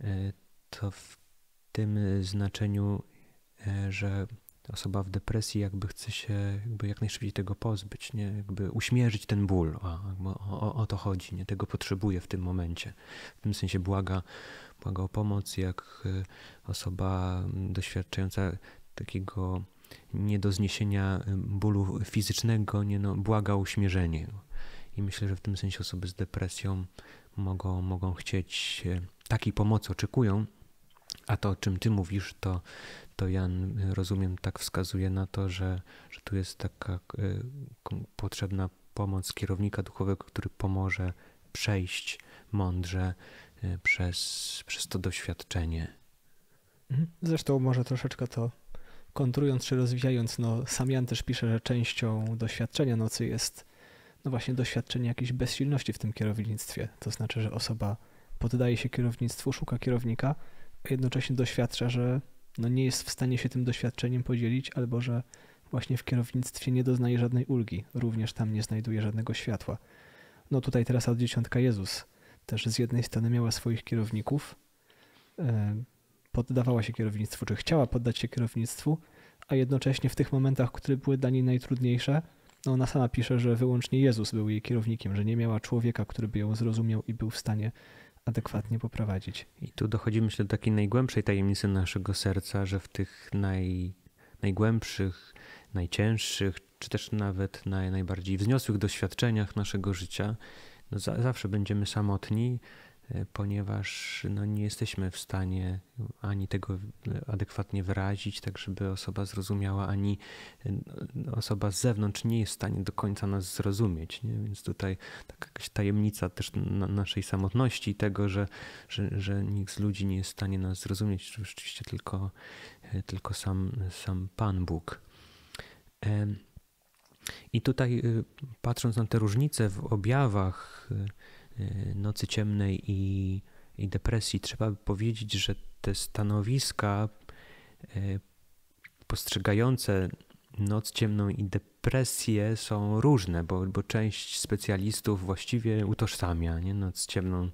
e, to w tym znaczeniu, e, że osoba w depresji jakby chce się jakby jak najszybciej tego pozbyć, nie? jakby uśmierzyć ten ból, o, o, o, to chodzi, nie? tego potrzebuje w tym momencie. W tym sensie błaga, błaga o pomoc, jak e, osoba doświadczająca takiego nie do zniesienia bólu fizycznego, nie? No, błaga o uśmierzenie. I myślę, że w tym sensie osoby z depresją mogą, mogą chcieć takiej pomocy, oczekują, a to, o czym ty mówisz, to, to Jan, rozumiem, tak wskazuje na to, że, że tu jest taka y, potrzebna pomoc kierownika duchowego, który pomoże przejść mądrze y, przez, przez to doświadczenie. Mhm. Zresztą może troszeczkę to kontrując czy rozwijając, no sam Jan też pisze, że częścią doświadczenia nocy jest no właśnie doświadczenie jakiejś bezsilności w tym kierownictwie. To znaczy, że osoba poddaje się kierownictwu, szuka kierownika, a jednocześnie doświadcza, że no nie jest w stanie się tym doświadczeniem podzielić, albo że właśnie w kierownictwie nie doznaje żadnej ulgi, również tam nie znajduje żadnego światła. No tutaj teraz od dziesiątka Jezus też z jednej strony miała swoich kierowników, e, poddawała się kierownictwu, czy chciała poddać się kierownictwu, a jednocześnie w tych momentach, które były dla niej najtrudniejsze, no ona sama pisze, że wyłącznie Jezus był jej kierownikiem, że nie miała człowieka, który by ją zrozumiał i był w stanie adekwatnie poprowadzić. I tu dochodzimy do takiej najgłębszej tajemnicy naszego serca, że w tych naj, najgłębszych, najcięższych, czy też nawet naj, najbardziej wzniosłych doświadczeniach naszego życia no za, zawsze będziemy samotni, E, ponieważ no, nie jesteśmy w stanie ani tego adekwatnie wyrazić, tak żeby osoba zrozumiała, ani e, no, osoba z zewnątrz nie jest w stanie do końca nas zrozumieć. Nie? Więc tutaj taka jakaś tajemnica też na naszej samotności, tego, że, że, że nikt z ludzi nie jest w stanie nas zrozumieć, rzeczywiście tylko, e, tylko sam, sam Pan Bóg. I tutaj patrząc na te różnice w objawach, Y, nocy ciemnej i, i depresji, trzeba by powiedzieć, że te stanowiska y, postrzegające noc ciemną i depresję są różne, bo, bo część specjalistów właściwie utożsamia nie? noc ciemną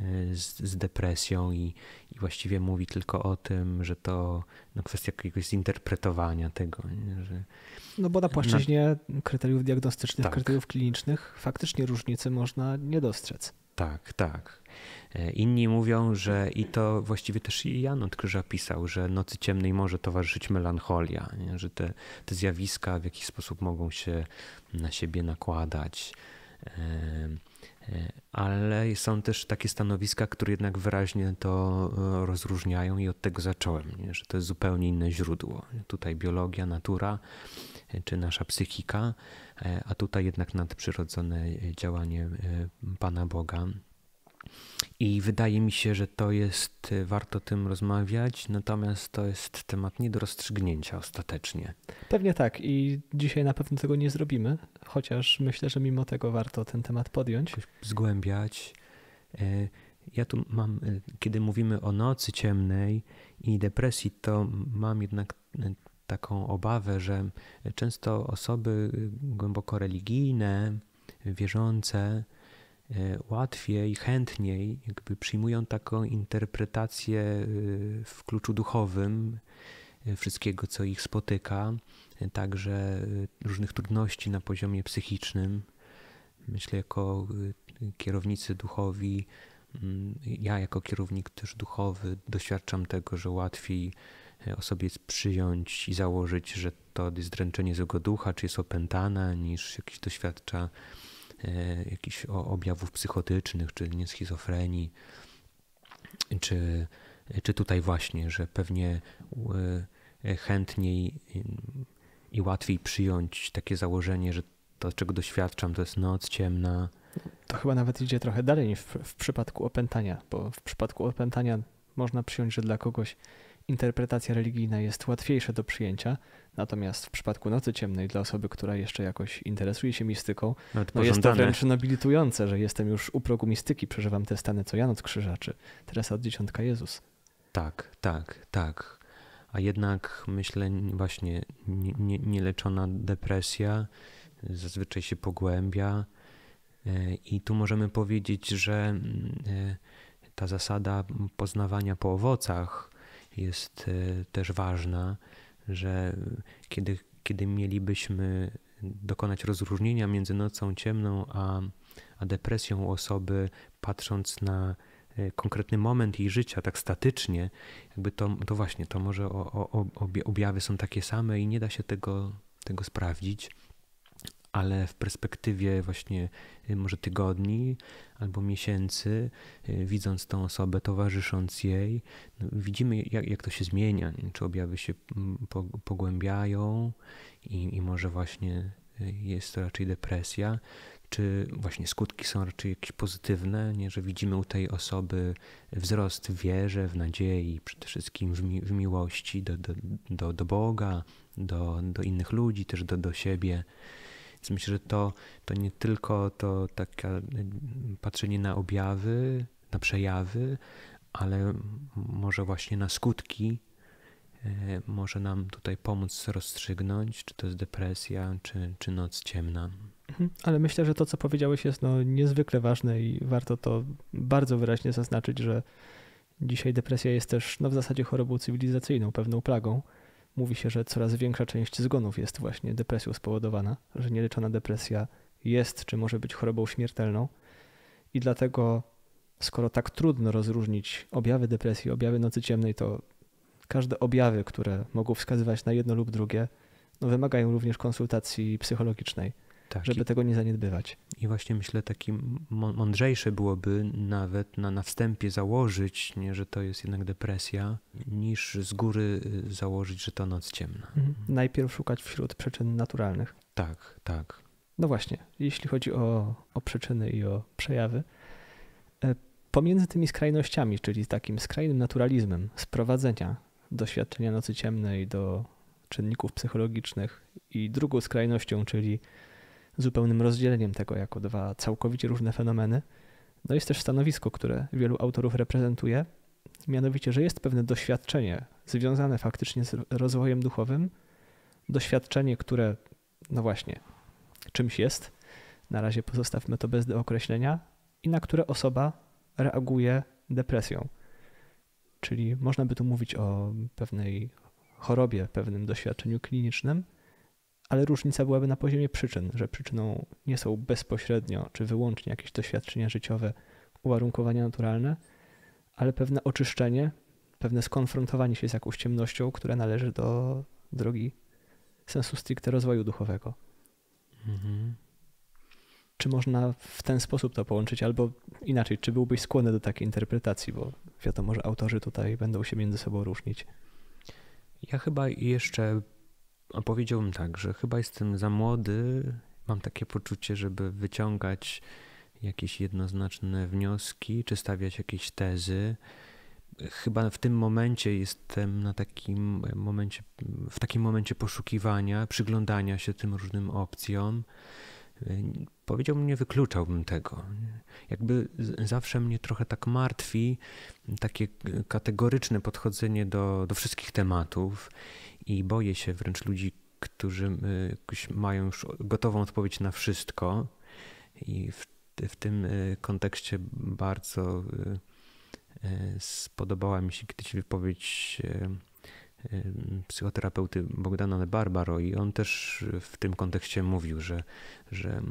Y, z, z depresją i, i, właściwie mówi tylko o tym, że to no, kwestia jakiegoś zinterpretowania tego. Nie? Że, no bo na płaszczyźnie na... kryteriów diagnostycznych, tak. kryteriów klinicznych faktycznie różnicy można nie dostrzec. Tak, tak. E, inni mówią, że i to właściwie też i Jan Krzyża pisał, że nocy ciemnej może towarzyszyć melancholia, nie? że te, te zjawiska w jakiś sposób mogą się na siebie nakładać. E, ale są też takie stanowiska, które jednak wyraźnie to e, rozróżniają i od tego zacząłem, nie? że to jest zupełnie inne źródło. Tutaj biologia, natura e, czy nasza psychika, e, a tutaj jednak nadprzyrodzone działanie Pana Boga i wydaje mi się, że to jest, y, warto tym rozmawiać, natomiast to jest temat nie do rozstrzygnięcia ostatecznie. Pewnie tak i dzisiaj na pewno tego nie zrobimy, chociaż myślę, że mimo tego warto ten temat podjąć. Zgłębiać. Y, ja tu mam, y, kiedy mówimy o nocy ciemnej i depresji, to mam jednak taką obawę, że często osoby głęboko religijne, wierzące, E, łatwiej, chętniej jakby przyjmują taką interpretację e, w kluczu duchowym e, wszystkiego, co ich spotyka, także różnych trudności na poziomie psychicznym. Myślę, jako kierownicy duchowi, mm, ja jako kierownik też duchowy doświadczam tego, że łatwiej osobie przyjąć i założyć, że to jest dręczenie złego ducha, czy jest opętana, niż jakiś doświadcza E, jakichś objawów psychotycznych, czy nie schizofrenii, czy, czy tutaj właśnie, że pewnie e, chętniej i łatwiej przyjąć takie założenie, że to, czego doświadczam, to jest noc ciemna. To chyba nawet idzie trochę dalej niż w, w przypadku opętania, bo w przypadku opętania można przyjąć, że dla kogoś interpretacja religijna jest łatwiejsza do przyjęcia, natomiast w przypadku Nocy Ciemnej dla osoby, która jeszcze jakoś interesuje się mistyką, no jest to wręcz nobilitujące, że jestem już u progu mistyki, przeżywam te stany co ja od Krzyżaczy, teraz od Dziesiątka Jezus. Tak, tak, tak. A jednak myślę właśnie nieleczona depresja zazwyczaj się pogłębia e, i tu możemy powiedzieć, że mm, e, ta zasada poznawania po owocach jest e, też ważna, że kiedy, kiedy mielibyśmy dokonać rozróżnienia między nocą ciemną a, a depresją osoby, patrząc na e, konkretny moment jej życia tak statycznie, jakby to, to właśnie, to może o, o, objawy są takie same i nie da się tego, tego sprawdzić ale w perspektywie właśnie y, może tygodni albo miesięcy, y, widząc tą osobę, towarzysząc jej, no, widzimy jak, jak to się zmienia, nie? czy objawy się pogłębiają i, i może właśnie y, jest to raczej depresja, czy właśnie skutki są raczej jakieś pozytywne, nie? że widzimy u tej osoby wzrost w wierze, w nadziei, przede wszystkim w, mi w miłości do, do, do, do Boga, do, do innych ludzi, też do, do siebie. Więc myślę, że to, to nie tylko to takie patrzenie na objawy, na przejawy, ale może właśnie na skutki e, może nam tutaj pomóc rozstrzygnąć, czy to jest depresja, czy, czy noc ciemna. Mhm. Ale myślę, że to, co powiedziałeś, jest no niezwykle ważne i warto to bardzo wyraźnie zaznaczyć, że dzisiaj depresja jest też no, w zasadzie chorobą cywilizacyjną, pewną plagą mówi się, że coraz większa część zgonów jest właśnie depresją spowodowana, że nieleczona depresja jest czy może być chorobą śmiertelną. I dlatego, skoro tak trudno rozróżnić objawy depresji, objawy nocy ciemnej, to każde objawy, które mogą wskazywać na jedno lub drugie, no wymagają również konsultacji psychologicznej tak, żeby i, tego nie zaniedbywać. I właśnie myślę, taki mądrzejsze byłoby nawet na, na wstępie założyć, nie, że to jest jednak depresja, niż z góry y, założyć, że to noc ciemna. Mhm. Najpierw szukać wśród przyczyn naturalnych. Tak, tak. No właśnie, jeśli chodzi o, o przyczyny i o przejawy, e, pomiędzy tymi skrajnościami, czyli takim skrajnym naturalizmem sprowadzenia doświadczenia nocy ciemnej do czynników psychologicznych i drugą skrajnością, czyli zupełnym rozdzieleniem tego jako dwa całkowicie różne fenomeny. No jest też stanowisko, które wielu autorów reprezentuje, mianowicie, że jest pewne doświadczenie związane faktycznie z rozwojem duchowym, doświadczenie, które, no właśnie, czymś jest, na razie pozostawmy to bez określenia, i na które osoba reaguje depresją. Czyli można by tu mówić o pewnej chorobie, pewnym doświadczeniu klinicznym, ale różnica byłaby na poziomie przyczyn, że przyczyną nie są bezpośrednio czy wyłącznie jakieś doświadczenia życiowe, uwarunkowania naturalne, ale pewne oczyszczenie, pewne skonfrontowanie się z jakąś ciemnością, która należy do drogi sensu stricte rozwoju duchowego. Mhm. Czy można w ten sposób to połączyć, albo inaczej, czy byłbyś skłonny do takiej interpretacji, bo wiadomo, że autorzy tutaj będą się między sobą różnić? Ja chyba jeszcze powiedziałbym tak, że chyba jestem za młody. Mam takie poczucie, żeby wyciągać jakieś jednoznaczne wnioski, czy stawiać jakieś tezy. Chyba w tym momencie jestem na takim momencie, w takim momencie poszukiwania, przyglądania się tym różnym opcjom. Powiedziałbym, nie wykluczałbym tego. Jakby zawsze mnie trochę tak martwi takie kategoryczne podchodzenie do, do wszystkich tematów i boję się wręcz ludzi, którzy y, mają już gotową odpowiedź na wszystko. I w, w tym y, kontekście bardzo y, spodobała mi się kiedyś wypowiedź psychoterapeuty Bogdana Barbaro i on też w tym kontekście mówił, że, że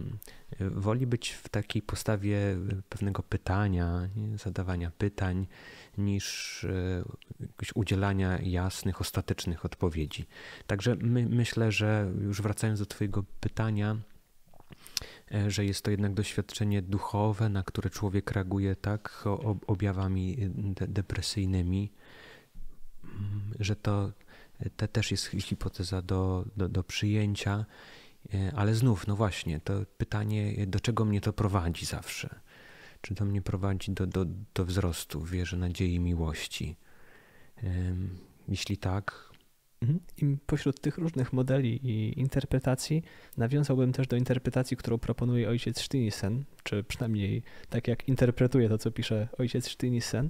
woli być w takiej postawie e, pewnego pytania, nie? zadawania pytań, niż e, udzielania jasnych, ostatecznych odpowiedzi. Także my, myślę, że już wracając do Twojego pytania, e, że jest to jednak doświadczenie duchowe, na które człowiek reaguje tak objawami de depresyjnymi, że to, też jest hipoteza do, do, do przyjęcia, e, ale znów, no właśnie, to pytanie, do czego mnie to prowadzi zawsze? Czy to mnie prowadzi do, do, do wzrostu wierze, nadziei, miłości? Jeśli tak. Mhm. I pośród tych różnych modeli i interpretacji nawiązałbym też do interpretacji, którą proponuje ojciec Sztynisen, czy przynajmniej tak jak interpretuje to, co pisze ojciec Sztynisen,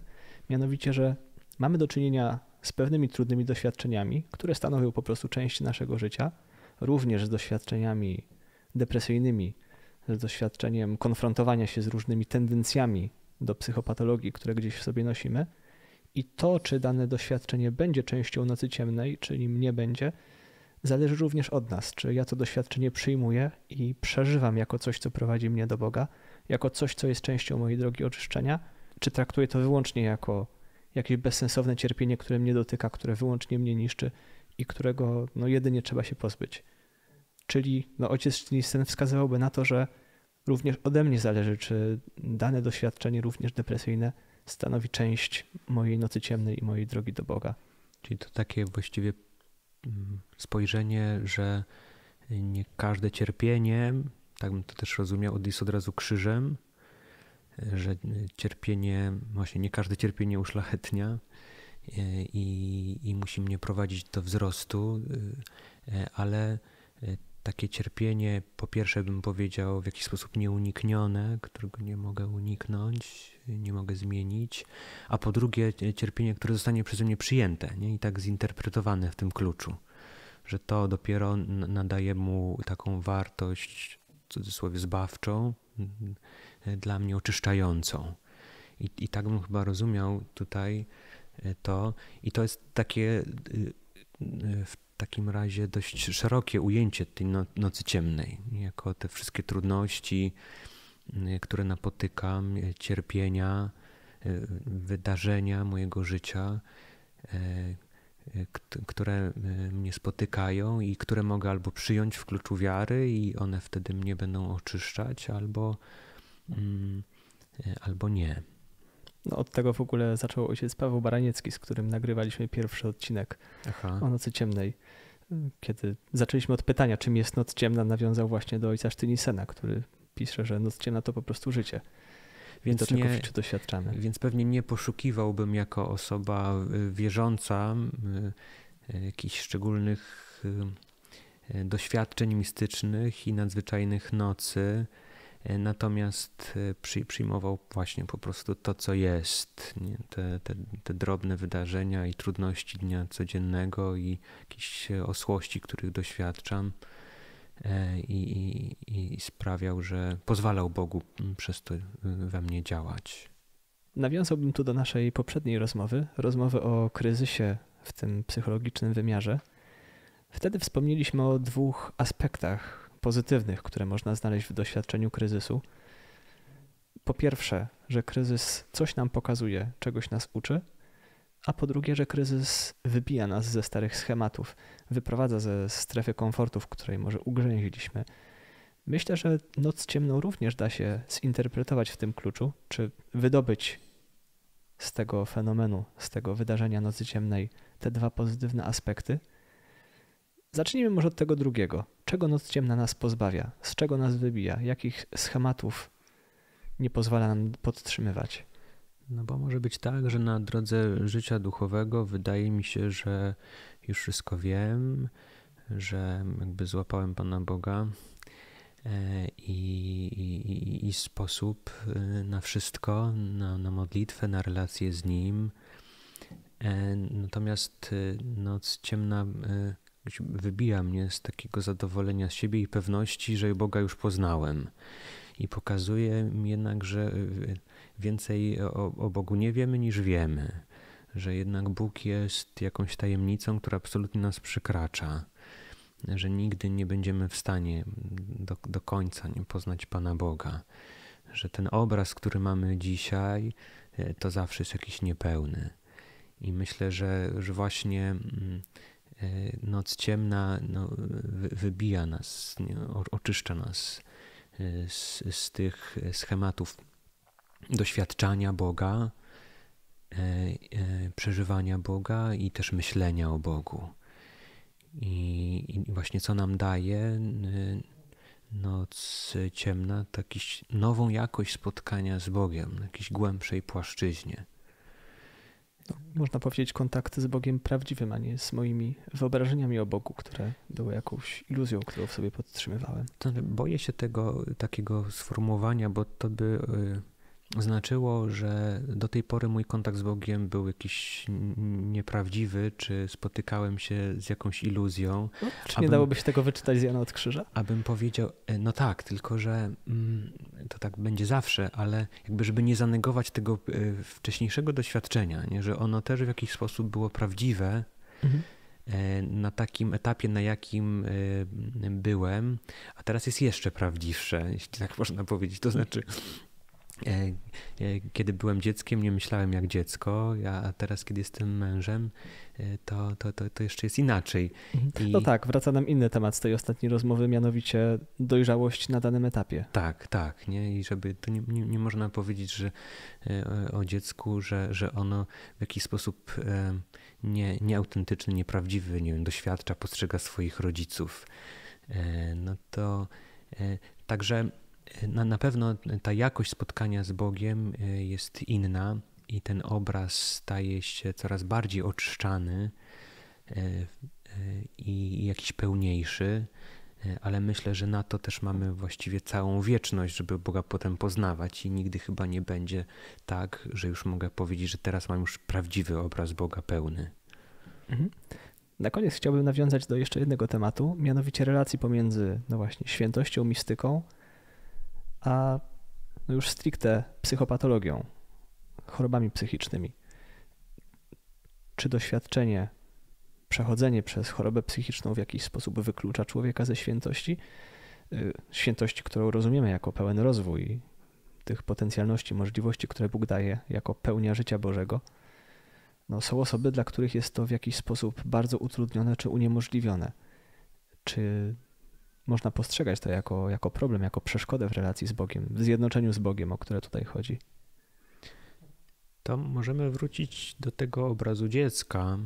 mianowicie, że mamy do czynienia z pewnymi trudnymi doświadczeniami, które stanowią po prostu część naszego życia, również z doświadczeniami depresyjnymi, z doświadczeniem konfrontowania się z różnymi tendencjami do psychopatologii, które gdzieś w sobie nosimy. I to, czy dane doświadczenie będzie częścią nocy ciemnej, czy nim nie będzie, zależy również od nas, czy ja to doświadczenie przyjmuję i przeżywam jako coś, co prowadzi mnie do Boga, jako coś, co jest częścią mojej drogi oczyszczenia, czy traktuję to wyłącznie jako jakieś bezsensowne cierpienie, które mnie dotyka, które wyłącznie mnie niszczy i którego no, jedynie trzeba się pozbyć. Czyli no, ojciec ten wskazywałby na to, że również ode mnie zależy, czy dane doświadczenie, również depresyjne, stanowi część mojej nocy ciemnej i mojej drogi do Boga. Czyli to takie właściwie mm, spojrzenie, że nie każde cierpienie, tak bym to też rozumiał, jest od razu krzyżem, że cierpienie, właśnie nie każde cierpienie uszlachetnia e, i, i musi mnie prowadzić do wzrostu, e, ale e, takie cierpienie, po pierwsze bym powiedział, w jakiś sposób nieuniknione, którego nie mogę uniknąć, nie mogę zmienić, a po drugie cierpienie, które zostanie przeze mnie przyjęte nie? i tak zinterpretowane w tym kluczu, że to dopiero nadaje mu taką wartość, w cudzysłowie, zbawczą, dla mnie oczyszczającą. I, i tak bym chyba rozumiał tutaj e, to. I to jest takie e, w takim razie dość szerokie ujęcie tej no, nocy ciemnej, jako te wszystkie trudności, które napotykam, e, cierpienia, wydarzenia mojego życia, które mnie spotykają i które mogę albo przyjąć w kluczu wiary i one wtedy mnie będą oczyszczać, albo Mm, e, albo nie. No od tego w ogóle zaczęło się z Paweł Baraniecki, z którym nagrywaliśmy pierwszy odcinek Aha. o Nocy Ciemnej. Kiedy zaczęliśmy od pytania, czym jest Noc Ciemna, nawiązał właśnie do ojca Sztynisena, który pisze, że Noc Ciemna to po prostu życie. Więc do czego nie, doświadczamy. Więc pewnie nie poszukiwałbym jako osoba y, wierząca y, y, jakichś szczególnych doświadczeń mistycznych i nadzwyczajnych nocy E, natomiast e, przyjmował właśnie po prostu to, co jest, te, te, te, drobne wydarzenia i trudności dnia codziennego i jakieś e, osłości, których doświadczam. I, i, I sprawiał, że pozwalał Bogu przez to we mnie działać. Nawiązałbym tu do naszej poprzedniej rozmowy, rozmowy o kryzysie w tym psychologicznym wymiarze. Wtedy wspomnieliśmy o dwóch aspektach pozytywnych, które można znaleźć w doświadczeniu kryzysu. Po pierwsze, że kryzys coś nam pokazuje, czegoś nas uczy, a po drugie, że kryzys wybija nas ze starych schematów, wyprowadza ze strefy komfortu, w której może ugrzęźliśmy. Myślę, że noc ciemną również da się zinterpretować w tym kluczu, czy wydobyć z tego fenomenu, z tego wydarzenia nocy ciemnej te dwa pozytywne aspekty – Zacznijmy może od tego drugiego. Czego noc ciemna nas pozbawia? Z czego nas wybija? Jakich schematów nie pozwala nam podtrzymywać? No bo może być tak, że na drodze życia duchowego wydaje mi się, że już wszystko wiem, że jakby złapałem Pana Boga e, i, i, i sposób e, na wszystko, na, na modlitwę, na relacje z Nim. E, natomiast noc ciemna wybija mnie z takiego zadowolenia z siebie i pewności, że Boga już poznałem. I pokazuje mi jednak, że y, y, więcej o, o Bogu nie wiemy niż wiemy. Że jednak Bóg jest jakąś tajemnicą, która absolutnie nas przekracza. Że nigdy nie będziemy w stanie do, do końca nie poznać Pana Boga. Że ten obraz, który mamy dzisiaj, y, to zawsze jest jakiś niepełny. I myślę, że, że właśnie mm, E, noc ciemna no, wybija nas, oczyszcza nas e, z, z tych schematów doświadczania Boga, e, przeżywania Boga i też myślenia o Bogu. I, i właśnie co nam daje noc ciemna, taką nową jakość spotkania z Bogiem, na jakiejś głębszej płaszczyźnie no, można powiedzieć, kontakty z Bogiem prawdziwym, a nie z moimi wyobrażeniami o Bogu, które były jakąś iluzją, którą w sobie podtrzymywałem. Znaczy, boję się tego takiego sformułowania, bo to by. Yy znaczyło, że do tej pory mój kontakt z Bogiem był jakiś nieprawdziwy, czy spotykałem się z jakąś iluzją. No, czy abym, nie dałoby się tego wyczytać z Jana od Krzyża? Abym powiedział, e, no tak, tylko że mm, to tak będzie zawsze, ale jakby, żeby nie zanegować tego e, wcześniejszego doświadczenia, nie? że ono też w jakiś sposób było prawdziwe. Mhm e, na takim etapie, na jakim byłem, a teraz jest jeszcze prawdziwsze, jeśli tak można powiedzieć. To znaczy, E, e, kiedy byłem dzieckiem, nie myślałem jak dziecko, a teraz, kiedy jestem mężem, e, to, to, to, to jeszcze jest inaczej. Mhm. I... No tak, wraca nam inny temat z tej ostatniej rozmowy, mianowicie dojrzałość na danym etapie. Tak, tak. Nie? I żeby to nie, nie, nie można powiedzieć że o dziecku, że, że ono w jakiś sposób nie, nieautentyczny, nieprawdziwy nie wiem, doświadcza, postrzega swoich rodziców. No to także na, na pewno ta jakość spotkania z Bogiem e, jest inna i ten obraz staje się coraz bardziej oczyszczany e, e, i jakiś pełniejszy, ale myślę, że na to też mamy właściwie całą wieczność, żeby Boga potem poznawać i nigdy chyba nie będzie tak, że już mogę powiedzieć, że teraz mam już prawdziwy obraz Boga pełny. Mhm. Na koniec chciałbym nawiązać do jeszcze jednego tematu, mianowicie relacji pomiędzy no właśnie świętością, mistyką, a już stricte psychopatologią, chorobami psychicznymi. Czy doświadczenie, przechodzenie przez chorobę psychiczną w jakiś sposób wyklucza człowieka ze świętości? Y, świętości, którą rozumiemy jako pełen rozwój tych potencjalności, możliwości, które Bóg daje jako pełnia życia Bożego. No, są osoby, dla których jest to w jakiś sposób bardzo utrudnione czy uniemożliwione. Czy można postrzegać to jako, jako problem, jako przeszkodę w relacji z Bogiem, w zjednoczeniu z Bogiem, o które tutaj chodzi. To możemy wrócić do tego obrazu dziecka,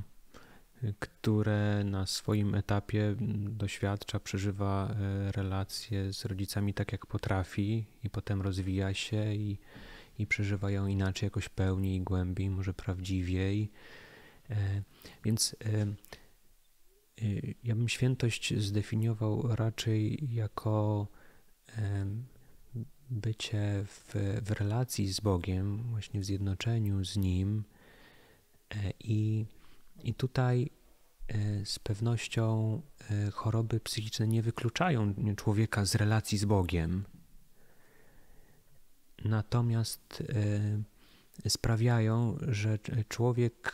które na swoim etapie doświadcza, przeżywa e, relacje z rodzicami tak, jak potrafi, i potem rozwija się i, i przeżywa ją inaczej, jakoś pełniej, głębiej, może prawdziwiej. E, więc e, Y, ja bym świętość zdefiniował raczej jako bycie w, w relacji z Bogiem, właśnie w zjednoczeniu z Nim. E, I, I tutaj e, z pewnością e, choroby psychiczne nie wykluczają człowieka z relacji z Bogiem. Natomiast sprawiają, że człowiek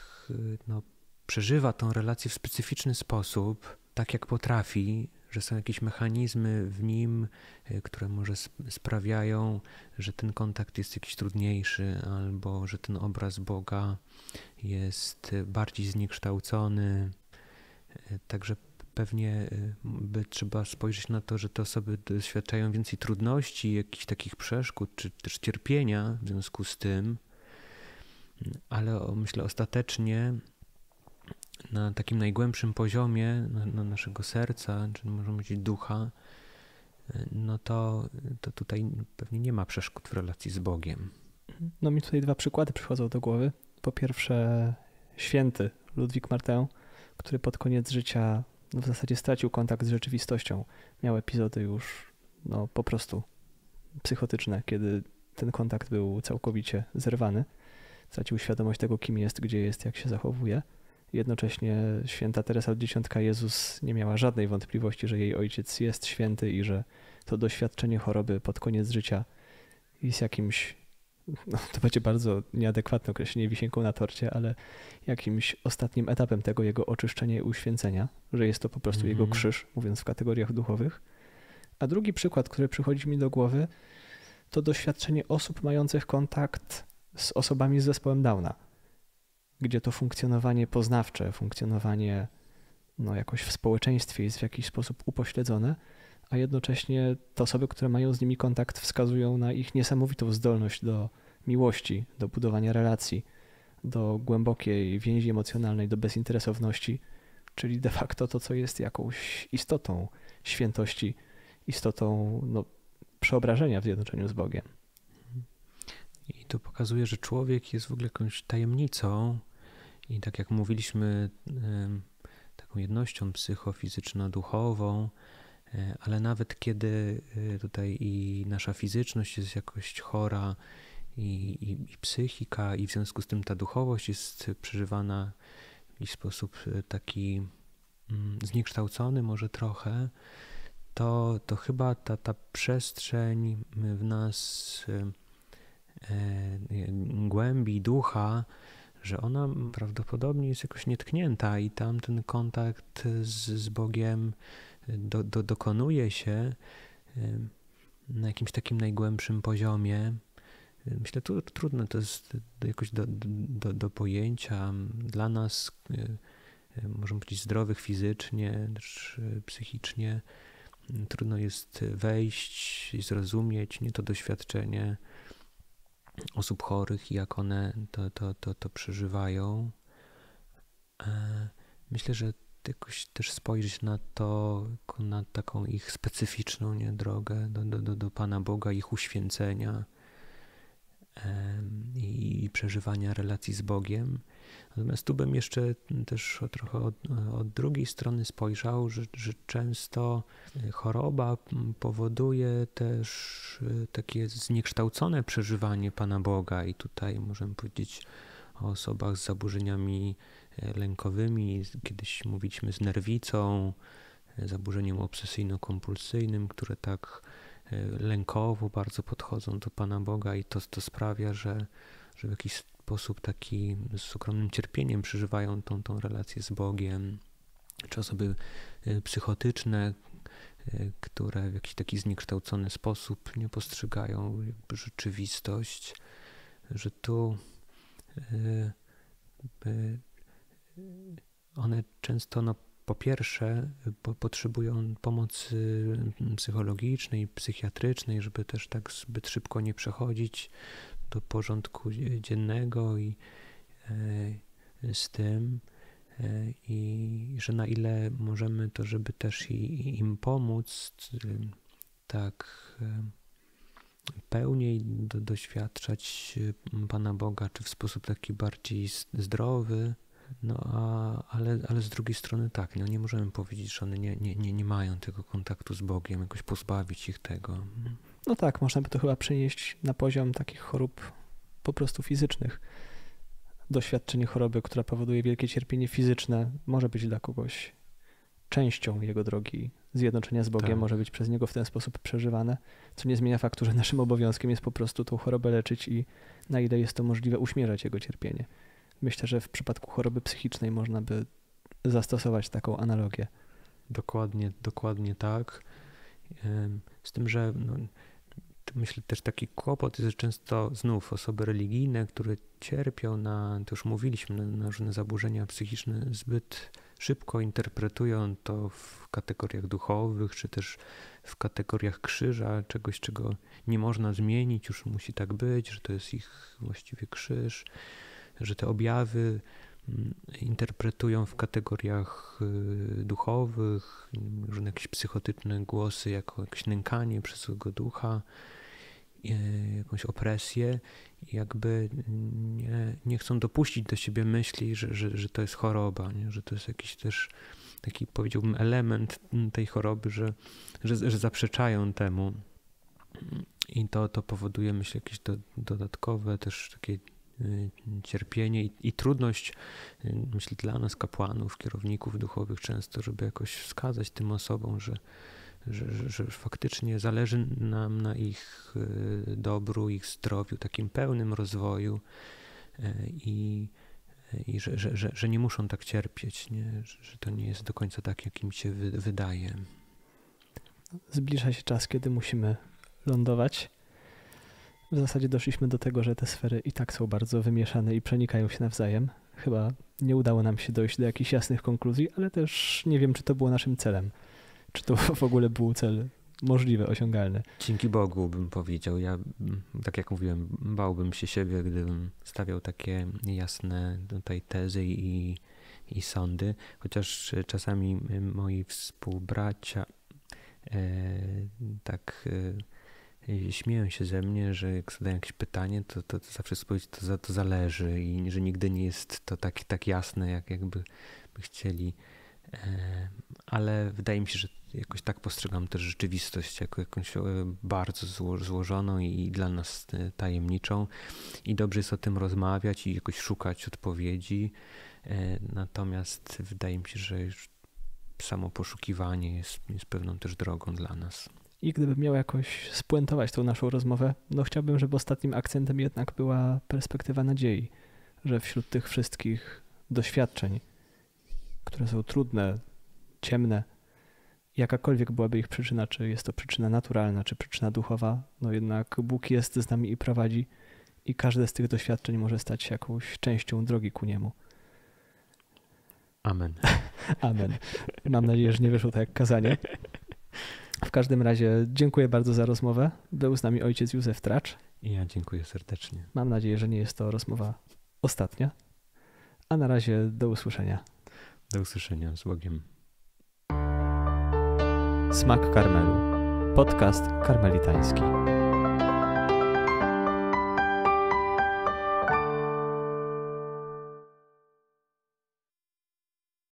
no, przeżywa tą relację w specyficzny sposób, tak jak potrafi, że są jakieś mechanizmy w nim, y, które może sprawiają, że ten kontakt jest jakiś trudniejszy, albo że ten obraz Boga jest y, bardziej zniekształcony. Y, także pewnie by trzeba spojrzeć na to, że te osoby doświadczają więcej trudności, jakichś takich przeszkód, czy też cierpienia w związku z tym, mm, ale myślę ostatecznie na takim najgłębszym poziomie na, na naszego serca, czy możemy powiedzieć ducha, no to, to tutaj pewnie nie ma przeszkód w relacji z Bogiem. No mi tutaj dwa przykłady przychodzą do głowy. Po pierwsze święty Ludwik Martę, który pod koniec życia no, w zasadzie stracił kontakt z rzeczywistością. Miał epizody już no, po prostu psychotyczne, kiedy ten kontakt był całkowicie zerwany. Stracił świadomość tego, kim jest, gdzie jest, jak się zachowuje. Jednocześnie święta Teresa od Dziesiątka Jezus nie miała żadnej wątpliwości, że jej ojciec jest święty i że to doświadczenie choroby pod koniec życia jest jakimś, no to będzie bardzo nieadekwatne określenie wisienką na torcie, ale jakimś ostatnim etapem tego jego oczyszczenia i uświęcenia, że jest to po prostu jego mhm. krzyż, mówiąc w kategoriach duchowych. A drugi przykład, który przychodzi mi do głowy, to doświadczenie osób mających kontakt z osobami z zespołem Downa gdzie to funkcjonowanie poznawcze, funkcjonowanie no, jakoś w społeczeństwie jest w jakiś sposób upośledzone, a jednocześnie te osoby, które mają z nimi kontakt, wskazują na ich niesamowitą zdolność do miłości, do budowania relacji, do głębokiej więzi emocjonalnej, do bezinteresowności, czyli de facto to, co jest jakąś istotą świętości, istotą no, przeobrażenia w zjednoczeniu z Bogiem. I to pokazuje, że człowiek jest w ogóle jakąś tajemnicą i tak jak mówiliśmy, taką jednością psychofizyczno-duchową, e, ale nawet kiedy e, tutaj i nasza fizyczność jest jakoś chora, i, i, i, psychika, i w związku z tym ta duchowość jest przeżywana w jakiś sposób e, taki mm, zniekształcony, może trochę, to, to chyba ta, ta przestrzeń w nas E, głębi ducha, że ona prawdopodobnie jest jakoś nietknięta i tam ten kontakt z, z Bogiem e, do, do, dokonuje się e, na jakimś takim najgłębszym poziomie. Myślę, tu, trudne to jest jakoś do, do, do pojęcia dla nas, możemy powiedzieć, zdrowych fizycznie, psychicznie. Trudno jest wejść i zrozumieć nie to doświadczenie osób chorych i jak one to, to, to, to przeżywają. E, myślę, że jakoś też spojrzeć na to, na taką ich specyficzną nie, drogę do, do, do, do Pana Boga, ich uświęcenia i przeżywania relacji z Bogiem. Natomiast tu bym jeszcze też trochę od, od drugiej strony spojrzał, że, że, często choroba powoduje też y, takie zniekształcone przeżywanie Pana Boga, i tutaj możemy powiedzieć o osobach z zaburzeniami e, lękowymi. Kiedyś mówiliśmy z nerwicą, e, zaburzeniem obsesyjno-kompulsyjnym, które tak e, lękowo bardzo podchodzą do Pana Boga, i to, to sprawia, że, że w jakiś sposób taki z ogromnym cierpieniem przeżywają tą, tą relację z Bogiem, czy osoby y, psychotyczne, y, które w jakiś taki zniekształcony sposób nie postrzegają rzeczywistość, że tu y, one często no, po pierwsze po, potrzebują pomocy psychologicznej, psychiatrycznej, żeby też tak zbyt szybko nie przechodzić do porządku dziennego i e, z tym, e, i że na ile możemy, to żeby też i, im pomóc, tak e, pełniej doświadczać Pana Boga, czy w sposób taki bardziej zdrowy. No, a, ale, ale z drugiej strony tak, no nie możemy powiedzieć, że one nie, nie, nie, nie mają tego kontaktu z Bogiem, jakoś pozbawić ich tego. No tak, można by to chyba przenieść na poziom takich chorób po prostu fizycznych. Doświadczenie choroby, która powoduje wielkie cierpienie fizyczne, może być dla kogoś częścią jego drogi zjednoczenia z Bogiem, tak. może być przez niego w ten sposób przeżywane, co nie zmienia faktu, że naszym obowiązkiem jest po prostu tą chorobę leczyć i na ile jest to możliwe uśmierzać jego cierpienie. Myślę, że w przypadku choroby psychicznej można by zastosować taką analogię. Dokładnie, dokładnie tak. Z tym, że no, myślę też taki kłopot jest, że często znów osoby religijne, które cierpią na, to już mówiliśmy, na, różne zaburzenia psychiczne, zbyt szybko interpretują to w kategoriach duchowych, czy też w kategoriach krzyża, czegoś, czego nie można zmienić, już musi tak być, że to jest ich właściwie krzyż, że te objawy mm, interpretują w kategoriach y, duchowych, różne jakieś psychotyczne głosy jako jakieś nękanie przez złego ducha, E, jakąś opresję i jakby mm, nie, nie chcą dopuścić do siebie myśli, że, że, że to jest choroba, nie? że to jest jakiś też taki powiedziałbym element tej choroby, że, że, że zaprzeczają temu. I to, to powoduje, myślę, jakieś do, dodatkowe też takie y, cierpienie i, i, trudność, y, myślę, dla nas, kapłanów, kierowników duchowych, często, żeby jakoś wskazać tym osobom, że, że, że, faktycznie zależy nam na ich e, dobru, ich zdrowiu, takim pełnym rozwoju e, i, e, i że, że, że, że nie muszą tak cierpieć, nie? że to nie jest do końca tak, jak im się wydaje. Zbliża się czas, kiedy musimy lądować. W zasadzie doszliśmy do tego, że te sfery i tak są bardzo wymieszane i przenikają się nawzajem. Chyba nie udało nam się dojść do jakichś jasnych konkluzji, ale też nie wiem, czy to było naszym celem. Czy to w ogóle był cel możliwe, osiągalne? Dzięki Bogu bym powiedział. Ja, mm, tak jak mówiłem, bałbym się siebie, gdybym stawiał takie jasne tutaj tezy i, i sądy, chociaż czasami y, moi współbracia e, tak e, śmieją się ze mnie, że jak zadają jakieś pytanie, to, to, to zawsze odpowiedź to, to zależy i że nigdy nie jest to tak, tak jasne, jak jakby chcieli ale wydaje mi się, że jakoś tak postrzegam też rzeczywistość jako jakąś e, bardzo złożoną i dla nas e, tajemniczą. I dobrze jest o tym rozmawiać i jakoś szukać odpowiedzi. E, natomiast wydaje mi się, że samo poszukiwanie jest, jest pewną też drogą dla nas. I gdybym miał jakoś spuentować tą naszą rozmowę, no chciałbym, żeby ostatnim akcentem jednak była perspektywa nadziei, że wśród tych wszystkich doświadczeń, które są trudne, ciemne, jakakolwiek byłaby ich przyczyna, czy jest to przyczyna naturalna, czy przyczyna duchowa, no jednak Bóg jest z nami i prowadzi, i każde z tych doświadczeń może stać się jakąś częścią drogi ku niemu. Amen. Amen. Mam nadzieję, że nie wyszło tak jak kazanie. W każdym razie dziękuję bardzo za rozmowę. Był z nami ojciec Józef Tracz. I ja dziękuję serdecznie. Mam nadzieję, że nie jest to rozmowa ostatnia. A na razie do usłyszenia. Do usłyszenia z Bogiem. Smak Karmelu. Podcast karmelitański.